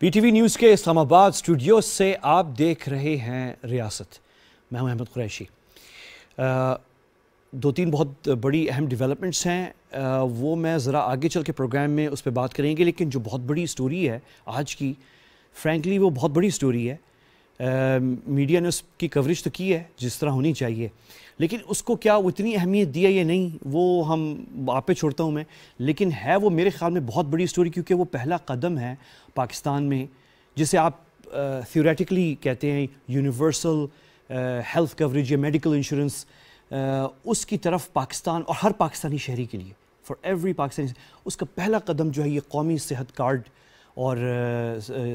PTV news के Islamabad studio से आप देख रहे हैं रियासत मैं हूं अहमद कुरैशी दो तीन बहुत बड़ी अहम डेवलपमेंट्स हैं वो मैं ज़रा आगे चल के प्रोग्राम में उस पर बात करेंगे लेकिन जो बहुत बड़ी स्टोरी है आज की फ्रैंकली वो बहुत बड़ी स्टोरी है मीडिया ने उसकी कवरेज तो की है जिस तरह होनी चाहिए लेकिन उसको क्या वो इतनी अहमियत दी है या नहीं वो हम आप पे छोड़ता हूँ मैं लेकिन है वो मेरे ख्याल में बहुत बड़ी स्टोरी क्योंकि वो पहला कदम है पाकिस्तान में जिसे आप थियोरेटिकली uh, कहते हैं यूनिवर्सल हेल्थ कवरेज या मेडिकल इंश्योरेंस उसकी तरफ पाकिस्तान और हर पाकिस्तानी शहरी के लिए फॉर एवरी पाकिस्तानी उसका पहला कदम जो है ये कौमी सेहत कार्ड और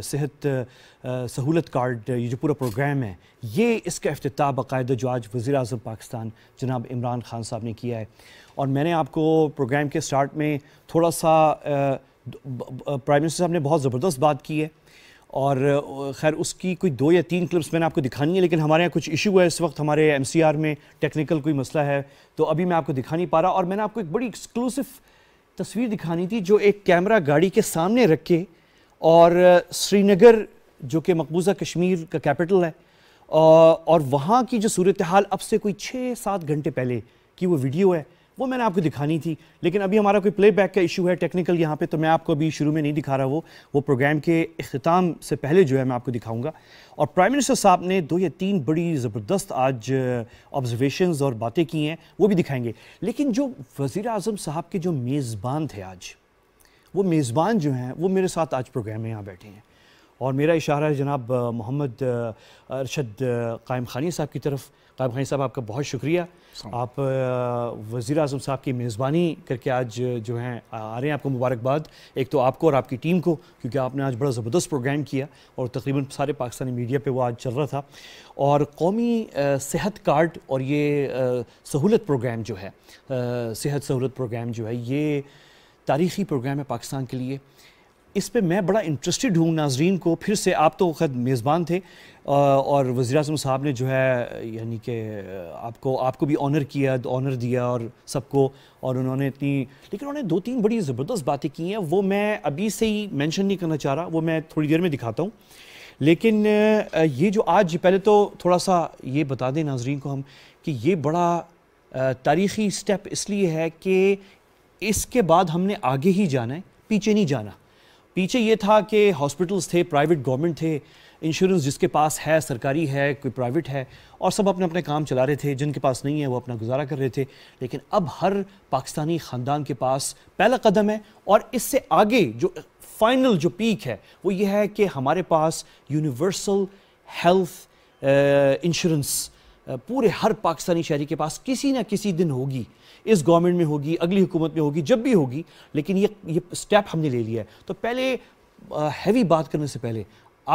सेहत सहूलत कार्ड ये जो पूरा प्रोग्राम है ये इसका अफ्ताह बाकायदा जो आज वज़ी अजम पाकिस्तान जनाब इमरान खान साहब ने किया है और मैंने आपको प्रोग्राम के स्टार्ट में थोड़ा सा प्राइम मिनिस्टर साहब ने बहुत ज़बरदस्त बात की है और खैर उसकी कोई दो या तीन क्लिप्स मैंने आपको दिखानी है लेकिन हमारे यहाँ कुछ इशू है इस वक्त हमारे आर में टेक्निकल कोई मसला है तो अभी मैं आपको दिखा नहीं पा रहा और मैंने आपको एक बड़ी एक्सक्लूसिव तस्वीर दिखानी थी जो एक कैमरा गाड़ी के सामने रख के और श्रीनगर जो कि मकबूजा कश्मीर का कैपिटल है और वहाँ की जो सूरत हाल अब से कोई छः सात घंटे पहले की वो वीडियो है वो मैंने आपको दिखानी थी लेकिन अभी हमारा कोई प्लेबैक का इशू है टेक्निकल यहाँ पे तो मैं आपको अभी शुरू में नहीं दिखा रहा वो वो प्रोग्राम के अख्ताम से पहले जो है मैं आपको दिखाऊंगा और प्राइम मिनिस्टर साहब ने दो या तीन बड़ी ज़बरदस्त आज ऑब्जर्वेशंस और बातें की हैं वो भी दिखाएंगे लेकिन जो वज़ी अजम साहब के जो मेज़बान थे आज वो मेज़बान जो हैं वो मेरे साथ आज प्रोग्राम में यहाँ बैठे हैं और मेरा इशारा है जनाब मोहम्मद अरशद कायम खानी साहब की तरफ कायम खानी साहब आपका बहुत शुक्रिया आप वज़ी अजम साहब की मेज़बानी करके आज जो हैं आ रहे हैं आपको मुबारकबाद एक तो आपको और आपकी टीम को क्योंकि आपने आज बड़ा ज़बरदस्त प्रोग्राम किया और तकरीबन सारे पाकिस्तानी मीडिया पे वो आज चल रहा था और कौमी सेहत कार्ड और ये सहूलत प्रोग्राम जो है सेहत सहूलत प्रोग्राम जो है ये तारीखी प्रोग्राम है पाकिस्तान के लिए इस पर मैं बड़ा इंटरेस्टेड हूँ नाजरीन को फिर से आप तो खैर मेज़बान थे और वज़ी अजम साहब ने जो है यानी कि आपको आपको भी ऑनर किया ऑनर दिया और सबको और उन्होंने इतनी लेकिन उन्होंने दो तीन बड़ी ज़बरदस्त बातें की हैं वो मैं अभी से ही मैंशन नहीं करना चाह रहा वो मैं थोड़ी देर में दिखाता हूँ लेकिन ये जो आज पहले तो थोड़ा सा ये बता दें नाजरीन को हम कि ये बड़ा तारीख़ी स्टेप इसलिए है कि इसके बाद हमने आगे ही जाना है पीछे नहीं जाना पीछे ये था कि हॉस्पिटल्स थे प्राइवेट गवर्नमेंट थे इंश्योरेंस जिसके पास है सरकारी है कोई प्राइवेट है और सब अपने अपने काम चला रहे थे जिनके पास नहीं है वो अपना गुजारा कर रहे थे लेकिन अब हर पाकिस्तानी ख़ानदान के पास पहला कदम है और इससे आगे जो फाइनल जो पीक है वो ये है कि हमारे पास यूनिवर्सल हेल्थ इंश्योरेंस पूरे हर पाकिस्तानी शहरी के पास किसी ना किसी दिन होगी इस गवर्नमेंट में होगी अगली हुकूमत में होगी जब भी होगी लेकिन ये ये स्टेप हमने ले लिया है तो पहले हैवी बात करने से पहले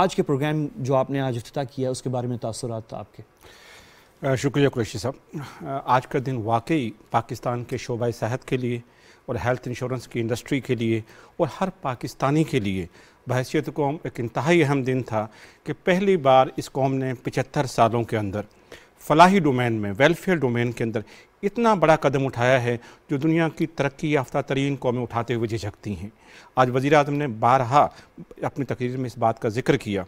आज के प्रोग्राम जो आपने आज अफ्ताह किया उसके बारे में तासरात आपके शुक्रिया कुरैशी साहब आज का दिन वाकई पाकिस्तान के शोबा सेहत के लिए और हेल्थ इंश्योरेंस की इंडस्ट्री के लिए और हर पाकिस्तानी के लिए बहसीत कौम एक इंतहाई अहम दिन था कि पहली बार इस कौम ने पचहत्तर सालों के अंदर फलाही डोमेन में वेलफेयर डोमेन के अंदर इतना बड़ा कदम उठाया है जो दुनिया की तरक्की याफ्ता तरीन कौमें उठाते हुए झिझकती हैं आज वज़ी अजम ने बारहा अपनी तकरीर में इस बात का जिक्र किया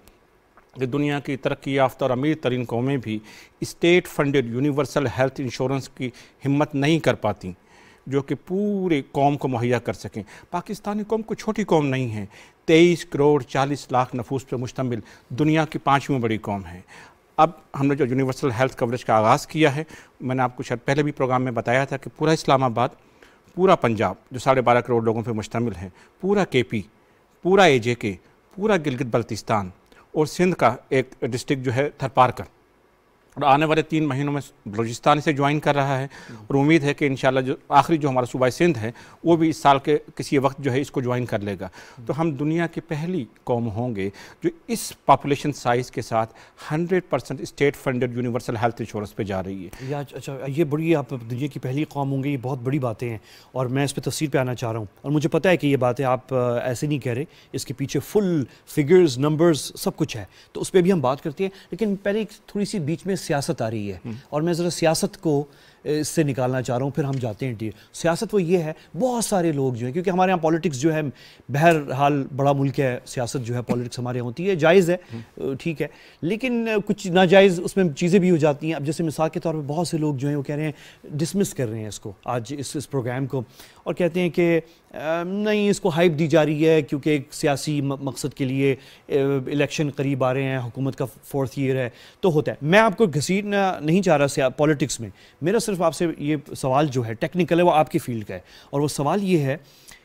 कि दुनिया की तरक्की याफ्ता और अमीर तरीन कौमें भी state funded universal health insurance की हिम्मत नहीं कर पाती जो कि पूरे कौम को मुहैया कर सकें पाकिस्तानी कौम कोई छोटी कौम नहीं है तेईस करोड़ चालीस लाख नफूस पर मुश्तमिल दुनिया की पाँचवीं बड़ी कौम है अब हमने जो यूनिवर्सल हेल्थ कवरेज का आगाज़ किया है मैंने आपको शायद पहले भी प्रोग्राम में बताया था कि पूरा इस्लामाबाद पूरा पंजाब जो साढ़े बारह करोड़ लोगों पर मुश्तमिल है पूरा के पी पूरा ए जे के पूरा गिलगित बल्तिस्तान और सिंध का एक डिस्ट्रिक्ट जो है थरपारकर और आने वाले तीन महीनों में बलोचिस्तान से ज्वाइन कर रहा है और उम्मीद है कि इन जो आखिरी जो हमारा सूबा सिंध है वो भी इस साल के किसी वक्त जो है इसको ज्वाइन कर लेगा तो हम दुनिया की पहली कौम होंगे जो इस पॉपुलेशन साइज के साथ 100 percent state funded universal health insurance पर जा रही है या अच्छा ये बड़ी आप दुनिया की पहली कौम होंगे ये बहुत बड़ी बातें हैं और मैं इस पर तस्वीर पर आना चाह रहा हूँ और मुझे पता है कि ये बातें आप ऐसे नहीं कह रहे इसके पीछे फुल फिगर्स नंबर्स सब कुछ है तो उस पर भी हम बात करते हैं लेकिन पहले एक थोड़ी सी बीच में सियासत आ रही है और मैं ज़रा सियासत को इससे निकालना चाह रहा हूँ फिर हम जाते हैं इंटीरियर सियासत वो ये है बहुत सारे लोग जो हैं क्योंकि हमारे यहाँ पॉलिटिक्स जो है बहरहाल बड़ा मुल्क है सियासत जो है पॉलिटिक्स हमारे यहाँ होती है जायज़ है ठीक है लेकिन कुछ नाजायज़ उसमें चीज़ें भी हो जाती हैं अब जैसे मिसाल के तौर पर बहुत से लोग जो हैं वो कह रहे हैं डिसमिस कर रहे हैं इसको आज इस इस प्रोग्राम को और कहते हैं कि नहीं इसको हाइप दी जा रही है क्योंकि एक सियासी मकसद के लिए इलेक्शन करीब आ रहे हैं हुकूमत का फोर्थ ईयर है तो होता है मैं आपको घसीटना नहीं चाह रहा पॉलिटिक्स में मेरा सिर्फ आपसे ये सवाल जो है टेक्निकल है वो आपकी फील्ड का है और वो सवाल ये है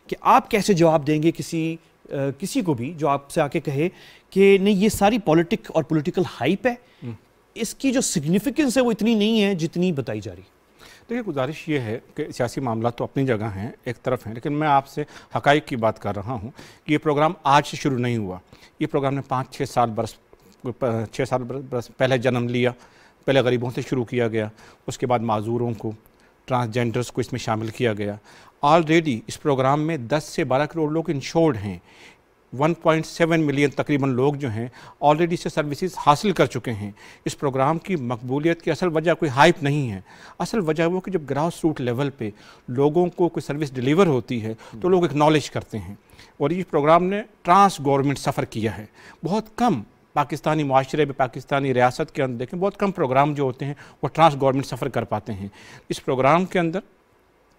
कि आप कैसे जवाब देंगे किसी आ, किसी को भी जो आपसे आके कहे कि नहीं ये सारी पॉलिटिक और पोलिटिकल हाइप है हम्म। इसकी जो सिग्निफिकेंस है वो इतनी नहीं है जितनी बताई जा रही देखिए गुजारिश ये है कि सियासी मामला तो अपनी जगह हैं एक तरफ हैं लेकिन मैं आपसे हकाइक की बात कर रहा हूँ कि ये प्रोग्राम आज से शुरू नहीं हुआ ये प्रोग्राम ने पाँच छः साल बरस छः साल बरस पहले जन्म लिया पहले गरीबों से शुरू किया गया उसके बाद माजूरों को ट्रांसजेंडर्स को इसमें शामिल किया गया ऑलरेडी इस प्रोग्राम में 10 से 12 करोड़ लोग इंश्योर्ड हैं 1.7 मिलियन तकरीबन लोग जो हैं ऑलरेडी से सर्विसेज हासिल कर चुके हैं इस प्रोग्राम की मकबूलियत की असल वजह कोई हाइप नहीं है असल वजह वो कि जब ग्रास रूट लेवल पे लोगों को कोई सर्विस डिलीवर होती है तो लोग एक्नॉलेज करते हैं और ये प्रोग्राम ने ट्रांस गवर्नमेंट सफ़र किया है बहुत कम पाकिस्तानी माशरे में पाकिस्तानी रियासत के अंदर देखें बहुत कम प्रोग्राम जो होते हैं वो ट्रांस गवर्नमेंट सफ़र कर पाते हैं इस प्रोग्राम के अंदर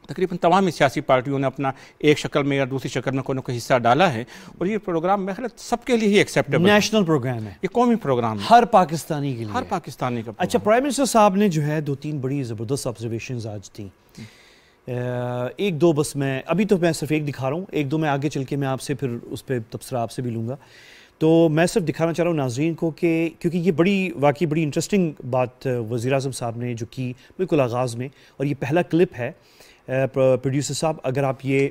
तकरीबन तमाम सियासी पार्टियों ने अपना एक शक्ल में या दूसरी शक्ल में कोई ना कोई हिस्सा डाला है और ये प्रोग्राम मैं ख्याल सबके लिए ही एक्सेप्टेबल नेशनल प्रोग्राम है ये कौमी प्रोग्राम है हर पाकिस्तानी के लिए हर पाकिस्तानी का अच्छा प्राइम मिनिस्टर साहब ने जो है दो तीन बड़ी ज़बरदस्त ऑब्जर्वेशन आज थी एक दो बस मैं अभी तो मैं सिर्फ एक दिखा रहा हूँ एक दो मैं आगे चल के मैं आपसे फिर उस पर तबसरा आपसे भी लूँगा तो मैं सिर्फ दिखाना चाह रहा हूँ नाजरन को कि क्योंकि ये बड़ी वाकई बड़ी इंटरेस्टिंग बात वज़ी अजम साहब ने जो की बिल्कुल आगाज़ में और ये पहला क्लिप है प्रोड्यूसर साहब अगर आप ये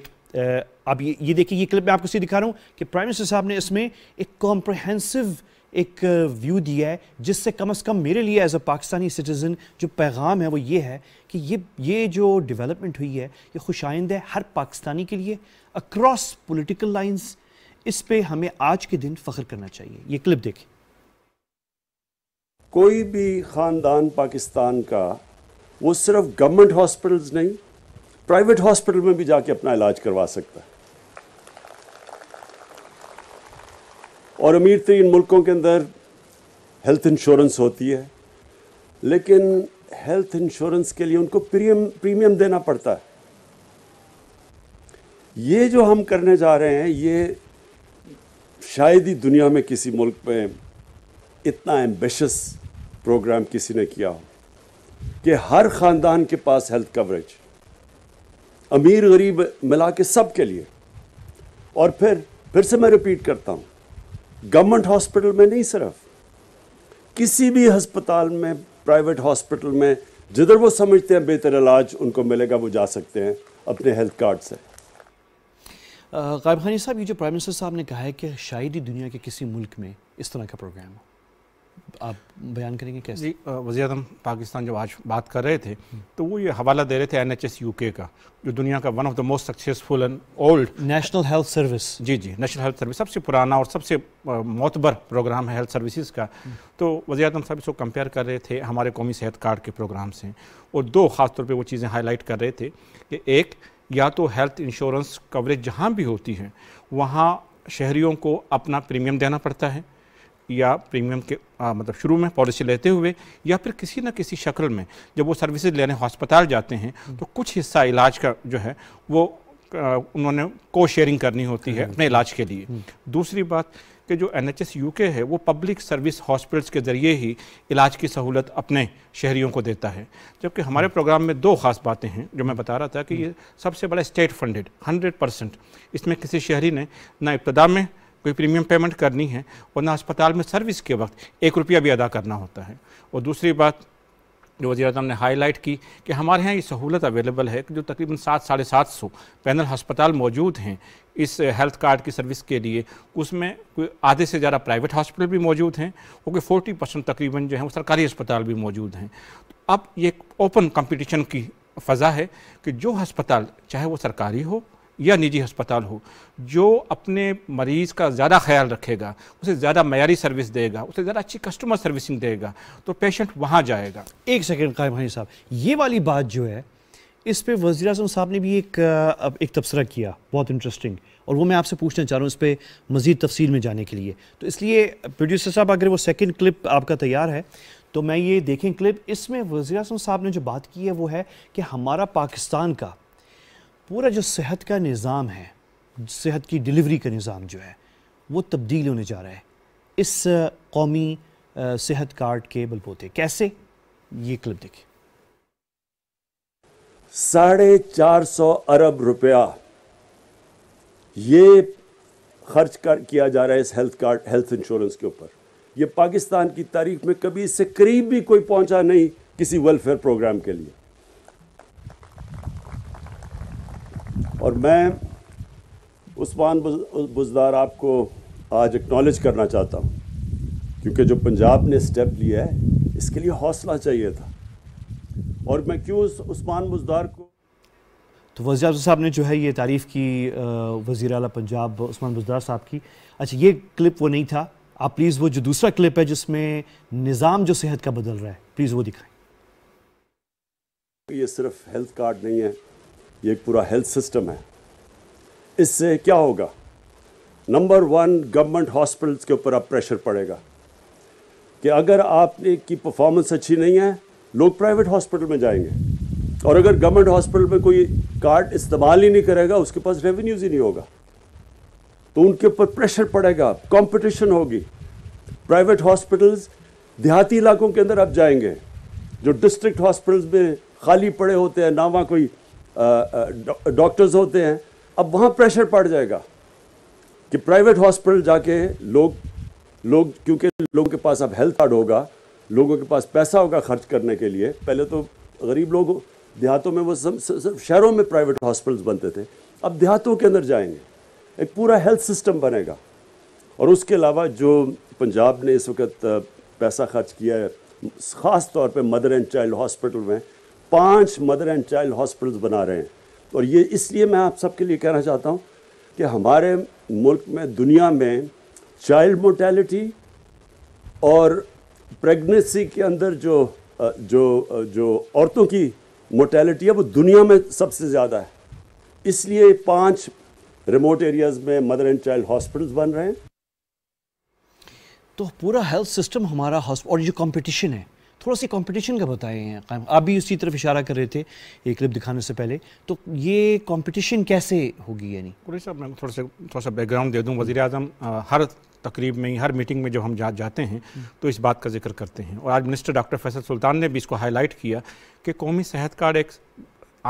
आप ये ये देखिए ये क्लिप मैं आपको सीधे दिखा रहा हूँ कि प्राइम मिनिस्टर साहब ने इसमें एक कॉम्प्रहेंसिव एक व्यू दिया है जिससे कम अज़ कम मेरे लिए एज अ पाकिस्तानी सिटीज़न जो पैगाम है वो ये है कि ये ये जो डेवलपमेंट हुई है ये खुश आइंद है हर पाकिस्तानी के लिए अक्रॉस पोलिटिकल लाइन्स इस पर हमें आज के दिन फ़ख्र करना चाहिए ये क्लिप देखें कोई भी ख़ानदान पाकिस्तान का वो सिर्फ गवर्नमेंट हॉस्पिटल्स नहीं प्राइवेट हॉस्पिटल में भी जाके अपना इलाज करवा सकता है और अमीर तरीन मुल्कों के अंदर हेल्थ इंश्योरेंस होती है लेकिन हेल्थ इंश्योरेंस के लिए उनको प्रीमियम प्रीमियम देना पड़ता है ये जो हम करने जा रहे हैं ये शायद ही दुनिया में किसी मुल्क में इतना एम्बिशस प्रोग्राम किसी ने किया हो कि हर ख़ानदान के पास हेल्थ कवरेज अमीर गरीब मिला के सब के लिए और फिर फिर से मैं रिपीट करता हूँ गवर्नमेंट हॉस्पिटल में नहीं सिर्फ किसी भी अस्पताल में प्राइवेट हॉस्पिटल में जिधर वो समझते हैं बेहतर इलाज उनको मिलेगा वो जा सकते हैं अपने हेल्थ कार्ड से गायब खानी साहब ये जो प्राइम मिनिस्टर साहब ने कहा है कि शायद ही दुनिया के किसी मुल्क में इस तरह का प्रोग्राम हो आप बयान करेंगे कैसे जी वजी अजम पाकिस्तान जब आज बात कर रहे थे हम्म। तो वो ये हवाला दे रहे थे एन एच एस यू के का जो दुनिया का one of the most successful and old national health service जी जी नेशनल हेल्थ सर्विस सबसे पुराना और सबसे मोतबर प्रोग्राम है हेल्थ सर्विसेज का हम्म। तो वजी अजम साहब इसको कंपेयर कर रहे थे हमारे कौमी सेहत कार्ड के प्रोग्राम से और दो खासतौर पर वो चीज़ें हाईलाइट कर रहे थे कि एक या तो हेल्थ इंश्योरेंस कवरेज जहाँ भी होती है वहाँ शहरीों को अपना प्रीमियम देना पड़ता है या प्रीमियम के आ, मतलब शुरू में पॉलिसी लेते हुए या फिर किसी न किसी शक्ल में जब वो सर्विसेज लेने हॉस्पिटल जाते हैं तो कुछ हिस्सा इलाज का जो है वो आ, उन्होंने को शेयरिंग करनी होती है अपने इलाज के लिए दूसरी बात कि जो एन एच एस यू के है वो पब्लिक सर्विस हॉस्पिटल्स के ज़रिए ही इलाज की सहूलत अपने शहरीों को देता है जबकि हमारे प्रोग्राम में दो ख़ास बातें हैं जो मैं बता रहा था कि ये सबसे बड़ा स्टेट फंडेड हंड्रेड परसेंट इसमें किसी शहरी ने ना इब्तदा में कोई प्रीमियम पेमेंट करनी है वरना अस्पताल में सर्विस के वक्त एक रुपया भी अदा करना होता है और दूसरी बात जो वजी अजम ने हाईलाइट की कि हमारे यहाँ ये सहूलत अवेलेबल है कि जो तकरीबन सात साढ़े सात सौ पैनल हस्पताल मौजूद हैं इस हेल्थ कार्ड की सर्विस के लिए उसमें कोई आधे से ज़्यादा प्राइवेट हॉस्पिटल भी मौजूद हैं और कोई फोर्टी परसेंट तकरीबन जो है वो सरकारी अस्पताल भी मौजूद हैं तो अब ये ओपन कंपटीशन की फ़ज़ा है कि जो हस्पताल चाहे वो सरकारी हो या निजी अस्पताल हो जो अपने मरीज़ का ज़्यादा ख्याल रखेगा उसे ज़्यादा मैारी सर्विस देगा उसे ज़्यादा अच्छी कस्टमर सर्विसिंग देगा तो पेशेंट वहाँ जाएगा एक सेकेंड कायम भाई साहब ये वाली बात जो है इस पर वजी अजम साहब ने भी एक एक तबसरा किया बहुत इंटरेस्टिंग और वो मैं आपसे पूछना चाह रहा हूँ इस पर मज़ीद तफसील में जाने के लिए तो इसलिए प्रोड्यूसर साहब अगर वो सेकेंड क्लिप आपका तैयार है तो मैं ये देखें क्लिप इसमें वजी अजम साहब ने जो बात की है वो है कि हमारा पाकिस्तान का पूरा जो सेहत का निज़ाम है सेहत की डिलीवरी का निज़ाम जो है वो तब्दील होने जा रहा है इस कौमी सेहत कार्ड के बलबोते कैसे ये क्लिप देखिए साढ़े चार सौ अरब रुपया ये खर्च कर किया जा रहा है इस हेल्थ कार्ड हेल्थ इंश्योरेंस के ऊपर ये पाकिस्तान की तारीख में कभी इससे करीब भी कोई पहुंचा नहीं किसी वेलफेयर प्रोग्राम के लिए और मैं उस्मान बुजदार आपको आज एक्नॉलेज करना चाहता हूँ क्योंकि जो पंजाब ने स्टेप लिया है इसके लिए हौसला चाहिए था और मैं क्यों उस उस्मान बुजदार को तो वजीर साहब ने जो है ये तारीफ़ की वज़ी अला पंजाब उस्मान बुजदार साहब की अच्छा ये क्लिप वो नहीं था आप प्लीज़ वो जो दूसरा क्लिप है जिसमें निज़ाम जो सेहत का बदल रहा है प्लीज़ वो दिखाएं ये सिर्फ हेल्थ कार्ड नहीं है ये एक पूरा हेल्थ सिस्टम है इससे क्या होगा नंबर वन गवर्नमेंट हॉस्पिटल्स के ऊपर अब प्रेशर पड़ेगा कि अगर आपने की परफॉर्मेंस अच्छी नहीं है लोग प्राइवेट हॉस्पिटल में जाएंगे और अगर गवर्नमेंट हॉस्पिटल में कोई कार्ड इस्तेमाल ही नहीं करेगा उसके पास रेवेन्यूज ही नहीं होगा तो उनके ऊपर प्रेशर पड़ेगा कंपटीशन होगी प्राइवेट हॉस्पिटल्स देहाती इलाकों के अंदर अब जाएंगे जो डिस्ट्रिक्ट हॉस्पिटल्स में खाली पड़े होते हैं ना वहाँ कोई डॉक्टर्स होते हैं अब वहाँ प्रेशर पड़ जाएगा कि प्राइवेट हॉस्पिटल जाके लोग लोग क्योंकि लोगों के पास अब हेल्थ कार्ड होगा लोगों के पास पैसा होगा खर्च करने के लिए पहले तो गरीब लोग देहातों में वो सिर्फ शहरों में प्राइवेट हॉस्पिटल्स बनते थे अब देहातों के अंदर जाएंगे एक पूरा हेल्थ सिस्टम बनेगा और उसके अलावा जो पंजाब ने इस वक्त पैसा खर्च किया है ख़ास तौर पे मदर एंड चाइल्ड हॉस्पिटल में पाँच मदर एंड चाइल्ड हॉस्पिटल्स बना रहे हैं और ये इसलिए मैं आप सबके लिए कहना चाहता हूँ कि हमारे मुल्क में दुनिया में चाइल्ड मोटेलिटी और प्रेगनेंसी के अंदर जो जो जो औरतों की मोटेलिटी है वो दुनिया में सबसे ज़्यादा है इसलिए पांच रिमोट एरियाज़ में मदर एंड चाइल्ड हॉस्पिटल्स बन रहे हैं तो पूरा हेल्थ सिस्टम हमारा और ये कंपटीशन है थोड़ा सी कंपटीशन का बताए हैं आप भी उसी तरफ इशारा कर रहे थे ये क्लिप दिखाने से पहले तो ये कंपटीशन कैसे होगी यानी कुरी साहब मैं थोड़ा सा थोड़ा सा बैकग्राउंड दे दूँ वज़ी अजम हर तकरीब में हर मीटिंग में जब हम जा जाते हैं तो इस बात का जिक्र करते हैं और आज मिनिस्टर डॉक्टर फैसल सुल्तान ने भी इसको हाईलाइट किया कि कौमी सेहत कार्ड एक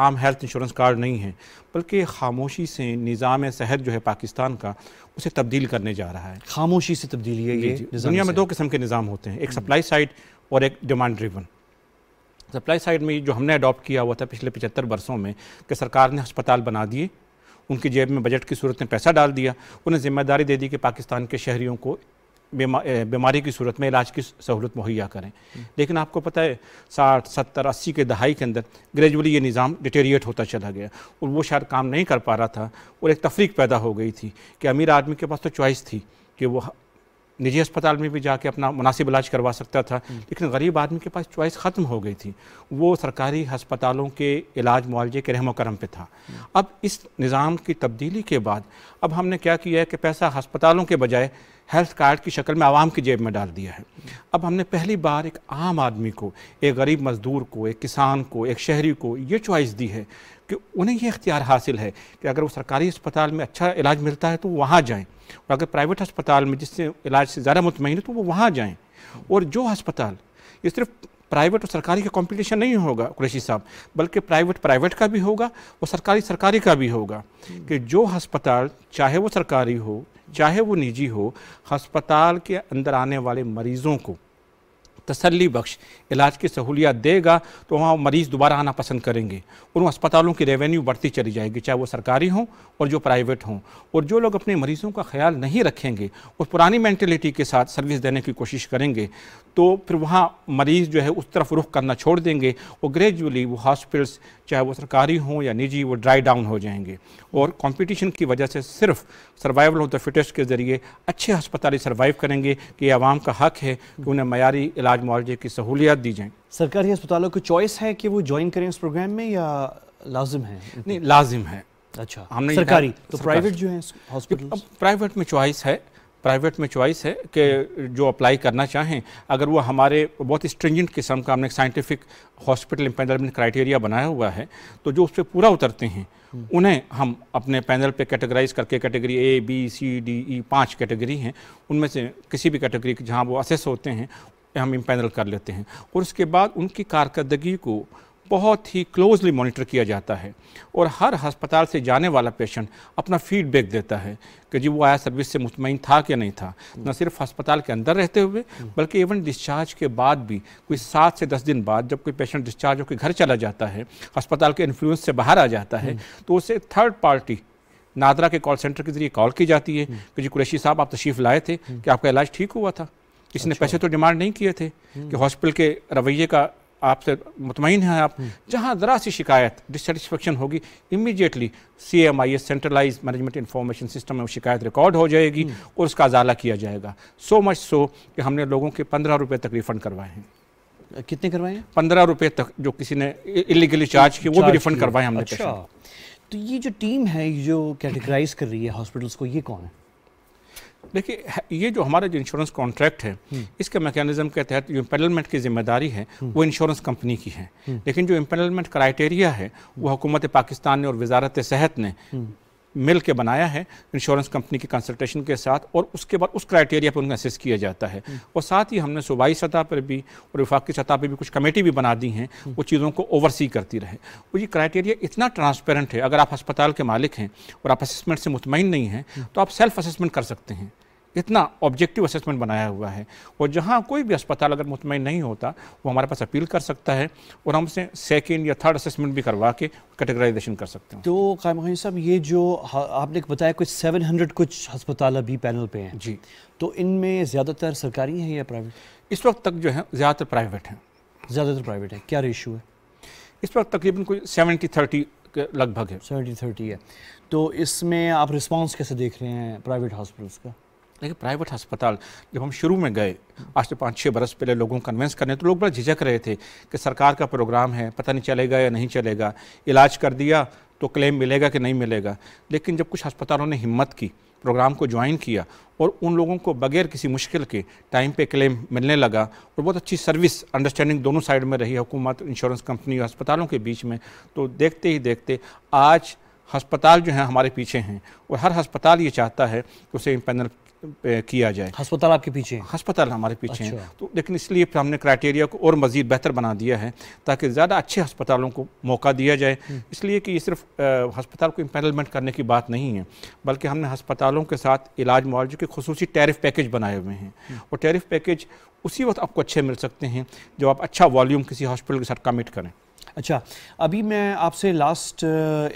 आम हेल्थ इंश्योरेंस कार्ड नहीं है बल्कि खामोशी से निज़ाम सेहत जो है पाकिस्तान का उसे तब्दील करने जा रहा है खामोशी से तब्दीली है ये दुनिया में दो किस्म के निज़ाम होते हैं एक सप्लाई हम्म। साइड और एक डिमांड ड्रिवन सप्लाई साइड में जो हमने अडॉप्ट किया हुआ था पिछले पचहत्तर वर्षों में कि सरकार ने अस्पताल बना दिए उनकी जेब में बजट की सूरत में पैसा डाल दिया उन्हें जिम्मेदारी दे दी कि पाकिस्तान के शहरीों को बीमारी की सूरत में इलाज की सहूलत मुहैया करें हम्म। लेकिन आपको पता है साठ सत्तर अस्सी के दहाई के अंदर ग्रेजुअली ये निज़ाम डिटेरिएट होता चला गया और वो शायद काम नहीं कर पा रहा था और एक तफरीक पैदा हो गई थी कि अमीर आदमी के पास तो चॉइस थी कि वो निजी अस्पताल में भी जाके अपना मुनासिब इलाज करवा सकता था लेकिन गरीब आदमी के पास चॉइस ख़त्म हो गई थी वो सरकारी हस्पतालों के इलाज मुआवजे के रहम करम पे था अब इस निज़ाम की तब्दीली के बाद अब हमने क्या किया है कि पैसा हस्पतालों के बजाय हेल्थ कार्ड की शक्ल में आवाम की जेब में डाल दिया है अब हमने पहली बार एक आम आदमी को एक गरीब मज़दूर को एक किसान को एक शहरी को ये चॉइस दी है कि उन्हें ये इख्तियार हासिल है कि अगर वो सरकारी अस्पताल में अच्छा इलाज मिलता है तो वहाँ जाएँ और अगर प्राइवेट अस्पताल में जिससे इलाज से ज़्यादा मुतमिन है तो वो वहाँ जाएँ और जो हस्पताल ये सिर्फ प्राइवेट और सरकारी का कंपटीशन नहीं होगा कुरैशी साहब बल्कि प्राइवेट प्राइवेट का भी होगा और सरकारी सरकारी का भी होगा कि जो हस्पताल चाहे वो सरकारी हो चाहे वो निजी हो हस्पताल के अंदर आने वाले मरीज़ों को तसली बख्श इलाज की सहूलियत देगा तो वहाँ मरीज़ दोबारा आना पसंद करेंगे और उन अस्पतालों की रेवेन्यू बढ़ती चली जाएगी चाहे वो सरकारी हों और जो प्राइवेट हों और जो लोग अपने मरीज़ों का ख्याल नहीं रखेंगे और पुरानी मैंटेलिटी के साथ सर्विस देने की कोशिश करेंगे तो फिर वहाँ मरीज़ जो है उस तरफ रुख करना छोड़ देंगे और ग्रेजुअली वो हॉस्पिटल्स चाहे वो सरकारी हों या निजी वो ड्राई डाउन हो जाएंगे और कॉम्पिटिशन की वजह से सिर्फ सर्वाइवल ऑफ द फिटेस्ट के ज़रिए अच्छे अस्पताली सर्वाइव करेंगे कि आवाम का हक है कि उन्हें मैारी इलाज मुआवजे की सहूलियात दी जाएँ सरकारी अस्पतालों को चॉइस है कि वो ज्वाइन करें इस प्रोग्राम में या लाजिम है नहीं लाजिम है अच्छा हमने सरकारी तो प्राइवेट जो है हॉस्पिटल प्राइवेट में चॉइस है प्राइवेट में चॉइस है कि जो अप्लाई करना चाहें अगर वो हमारे बहुत स्ट्रिंजेंट किस्म का हमने साइंटिफिक हॉस्पिटल एम्पेंडमेंट क्राइटेरिया बनाया हुआ है तो जो उस पर पूरा उतरते हैं उन्हें हम अपने पैनल पे कैटेगराइज करके category A B C D E पांच कैटेगरी हैं उनमें से किसी भी कैटेगरी के जहाँ वो असेस होते हैं हम पैनल कर लेते हैं और उसके बाद उनकी कारकर्दगी को बहुत ही क्लोजली मॉनिटर किया जाता है और हर अस्पताल से जाने वाला पेशेंट अपना फीडबैक देता है कि जी वो आया सर्विस से मुतमिन था कि नहीं था न सिर्फ अस्पताल के अंदर रहते हुए बल्कि इवन डिस्चार्ज के बाद भी कोई सात से दस दिन बाद जब कोई पेशेंट डिस्चार्ज होकर घर चला जाता है अस्पताल के इन्फ्लुएंस से बाहर आ जाता है तो उसे थर्ड पार्टी नादरा के कॉल सेंटर के जरिए कॉल की जाती है कि जी कुरैशी साहब आप तशरीफ़ लाए थे कि आपका इलाज ठीक हुआ था इसने अच्छा। पैसे तो डिमांड नहीं किए थे कि हॉस्पिटल के रवैये का आपसे मुतमिन हैं आप हम्म। जहाँ ज़रा सी शिकायत डिससेटिस्फेक्शन होगी immediately C M I S centralise management information system में वो शिकायत रिकॉर्ड हो जाएगी हम्म। और उसका अजाला किया जाएगा सो मच सो कि हमने लोगों के पंद्रह रुपये तक रिफंड करवाए हैं कितने करवाए हैं पंद्रह रुपये तक जो किसी ने इलीगली चार्ज किए वो भी रिफंड करवाए हमने अच्छा तो ये जो टीम है जो कैटेगराइज कर रही है हॉस्पिटल्स को ये कौन है देखिए ये जो हमारा जो इंश्योरेंस कॉन्ट्रैक्ट है इसके मैकेनिज्म के तहत जो इम्पेनलमेंट की जिम्मेदारी है हम्म। वो इंश्योरेंस कंपनी की है हम्म। लेकिन जो इम्पेनलमेंट क्राइटेरिया है वो हुकूमत पाकिस्तान ने और वजारत सेहत ने हम्म। मिल के बनाया है इंश्योरेंस कंपनी की कंसल्टेशन के साथ और उसके बाद उस क्राइटेरिया पर उनका असेस किया जाता है और साथ ही हमने सूबाई सतह पर भी और विफाकी सतह पर भी कुछ कमेटी भी बना दी हैं वो चीज़ों को ओवरसी करती रहे और ये क्राइटेरिया इतना ट्रांसपेरेंट है अगर आप अस्पताल के मालिक हैं और आप असेसमेंट से मुतमिन नहीं हैं तो आप सेल्फ असेसमेंट कर सकते हैं इतना ऑब्जेक्टिव असेसमेंट बनाया हुआ है और जहाँ कोई भी अस्पताल अगर मुतमिन नहीं होता वो हमारे पास अपील कर सकता है और हम उसे सेकेंड या थर्ड असेसमेंट भी करवा के कैटेगराइजेशन कर सकते हैं तो कायम साहब ये जो आपने बताया कुछ सेवन हंड्रेड कुछ हस्पताल अभी पैनल पे हैं जी तो इनमें ज़्यादातर सरकारी हैं या प्राइवेट इस वक्त तक जो है ज़्यादातर प्राइवेट हैं ज़्यादातर प्राइवेट है क्या रेशू है इस वक्त तकरीबन कोई सेवेंटी थर्टी के लगभग है सेवेंटी थर्टी है तो इसमें आप रिस्पांस कैसे देख रहे हैं प्राइवेट हॉस्पिटल्स का लेकिन प्राइवेट अस्पताल जब हम शुरू में गए आज से पाँच छः बरस पहले लोगों को कन्वेंस करने तो लोग बड़ा झिझक रहे थे कि सरकार का प्रोग्राम है पता नहीं चलेगा या नहीं चलेगा इलाज कर दिया तो क्लेम मिलेगा कि नहीं मिलेगा लेकिन जब कुछ अस्पतालों ने हिम्मत की प्रोग्राम को ज्वाइन किया और उन लोगों को बगैर किसी मुश्किल के टाइम पे क्लेम मिलने लगा और बहुत अच्छी सर्विस अंडरस्टैंडिंग दोनों साइड में रही हुकूमत इंश्योरेंस कंपनी और अस्पतालों के बीच में तो देखते ही देखते आज हस्पताल जो हैं हमारे पीछे हैं और हर हस्पताल ये चाहता है कि उसे पैनल किया जाए हस्पताल आपके पीछे हस्पताल हमारे पीछे अच्छा। हैं तो लेकिन इसलिए फिर हमने क्राइटेरिया को और मज़ीद बेहतर बना दिया है ताकि ज़्यादा अच्छे हस्पतालों को मौका दिया जाए हम्म। इसलिए कि ये सिर्फ हस्पताल को इम्पैनलमेंट करने की बात नहीं है बल्कि हमने हस्पतालों के साथ इलाज मुआवजे के खसूस टैरिफ पैकेज बनाए हुए हैं हम्म। और टैरिफ पैकेज उसी वक्त आपको अच्छे मिल सकते हैं जब आप अच्छा वॉल्यूम किसी हॉस्पिटल के साथ कमिट करें अच्छा अभी मैं आपसे लास्ट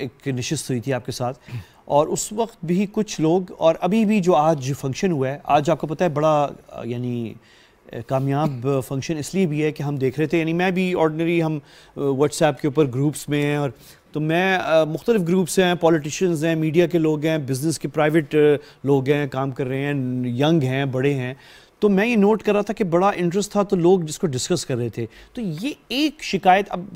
एक नशस्त हुई थी आपके साथ और उस वक्त भी कुछ लोग और अभी भी जो आज फंक्शन हुआ है आज आपको पता है बड़ा यानी कामयाब फंक्शन इसलिए भी है कि हम देख रहे थे यानी मैं भी ऑर्डनरी हम व्हाट्सएप के ऊपर ग्रुप्स में हैं और तो मैं मुख्तलिफ ग्रुप्स हैं पॉलिटिशियंस हैं मीडिया के लोग हैं बिज़नेस के प्राइवेट लोग हैं काम कर रहे हैं यंग हैं बड़े हैं तो मैं ये नोट कर रहा था कि बड़ा इंटरेस्ट था तो लोग जिसको डिस्कस कर रहे थे तो ये एक शिकायत अब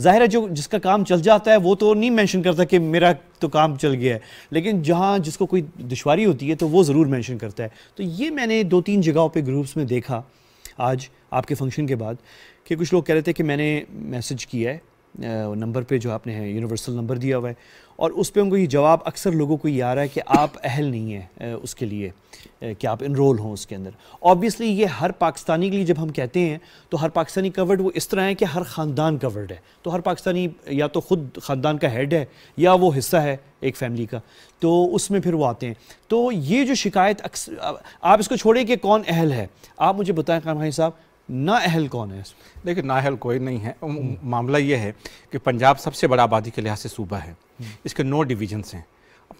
जाहिर है जो जिसका काम चल जाता है वो तो नहीं मेंशन करता कि मेरा तो काम चल गया है लेकिन जहाँ जिसको कोई दुशारी होती है तो वो ज़रूर मैंशन करता है तो ये मैंने दो तीन जगहों पर ग्रुप्स में देखा आज आपके फंक्शन के बाद कि कुछ लोग कह रहे थे कि मैंने मैसेज किया है नंबर पे जो आपने है यूनिवर्सल नंबर दिया हुआ है और उस पर उनको ये जवाब अक्सर लोगों को ये आ रहा है कि आप अहल नहीं हैं उसके लिए कि आप इनरोल हों उसके अंदर ऑब्वियसली ये हर पाकिस्तानी के लिए जब हम कहते हैं तो हर पाकिस्तानी कवर्ड वो इस तरह है कि हर ख़ानदान कवर्ड है तो हर पाकिस्तानी या तो ख़ुद ख़ानदान का हेड है या वो हिस्सा है एक फैमिली का तो उसमें फिर वो आते हैं तो ये जो शिकायत अक्सर आप इसको छोड़ें कि कौन अहल है आप मुझे बताएं खान भाई साहब नाअहल कौन है देखिए नाअहल कोई नहीं है हम्म। मामला यह है कि पंजाब सबसे बड़ा आबादी के लिहाज से सूबा है हम्म। इसके नौ डिवीजन्स हैं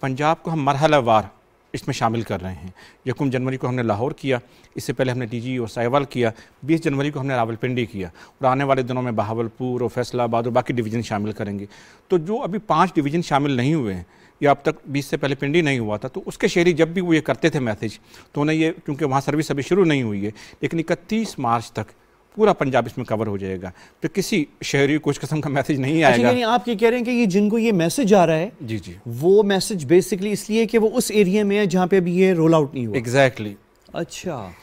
पंजाब को हम मरहला वार इसमें शामिल कर रहे हैं यकुम जनवरी को हमने लाहौर किया इससे पहले हमने डीजी और साहिवाल किया 20 जनवरी को हमने रावलपिंडी किया और आने वाले दिनों में बहावलपुर और फैसलाबाद और बाकी डिवीज़न शामिल करेंगे तो जो अभी पाँच डिवीज़न शामिल नहीं हुए हैं या अब तक बीस से पहले पिंडी नहीं हुआ था तो उसके शहरी जब भी वो ये करते थे मैसेज तो उन्हें ये क्योंकि वहाँ सर्विस अभी शुरू नहीं हुई है लेकिन इकतीस मार्च तक पूरा पंजाब इसमें कवर हो जाएगा तो किसी शहरी को किस्म का मैसेज नहीं अच्छा, आएगा यानी आप ये कह रहे हैं कि ये जिनको ये मैसेज आ रहा है जी जी वो मैसेज बेसिकली इसलिए कि वो उस एरिया में है जहाँ पे अभी ये रोल आउट नहीं हुआ एग्जैक्टली exactly. अच्छा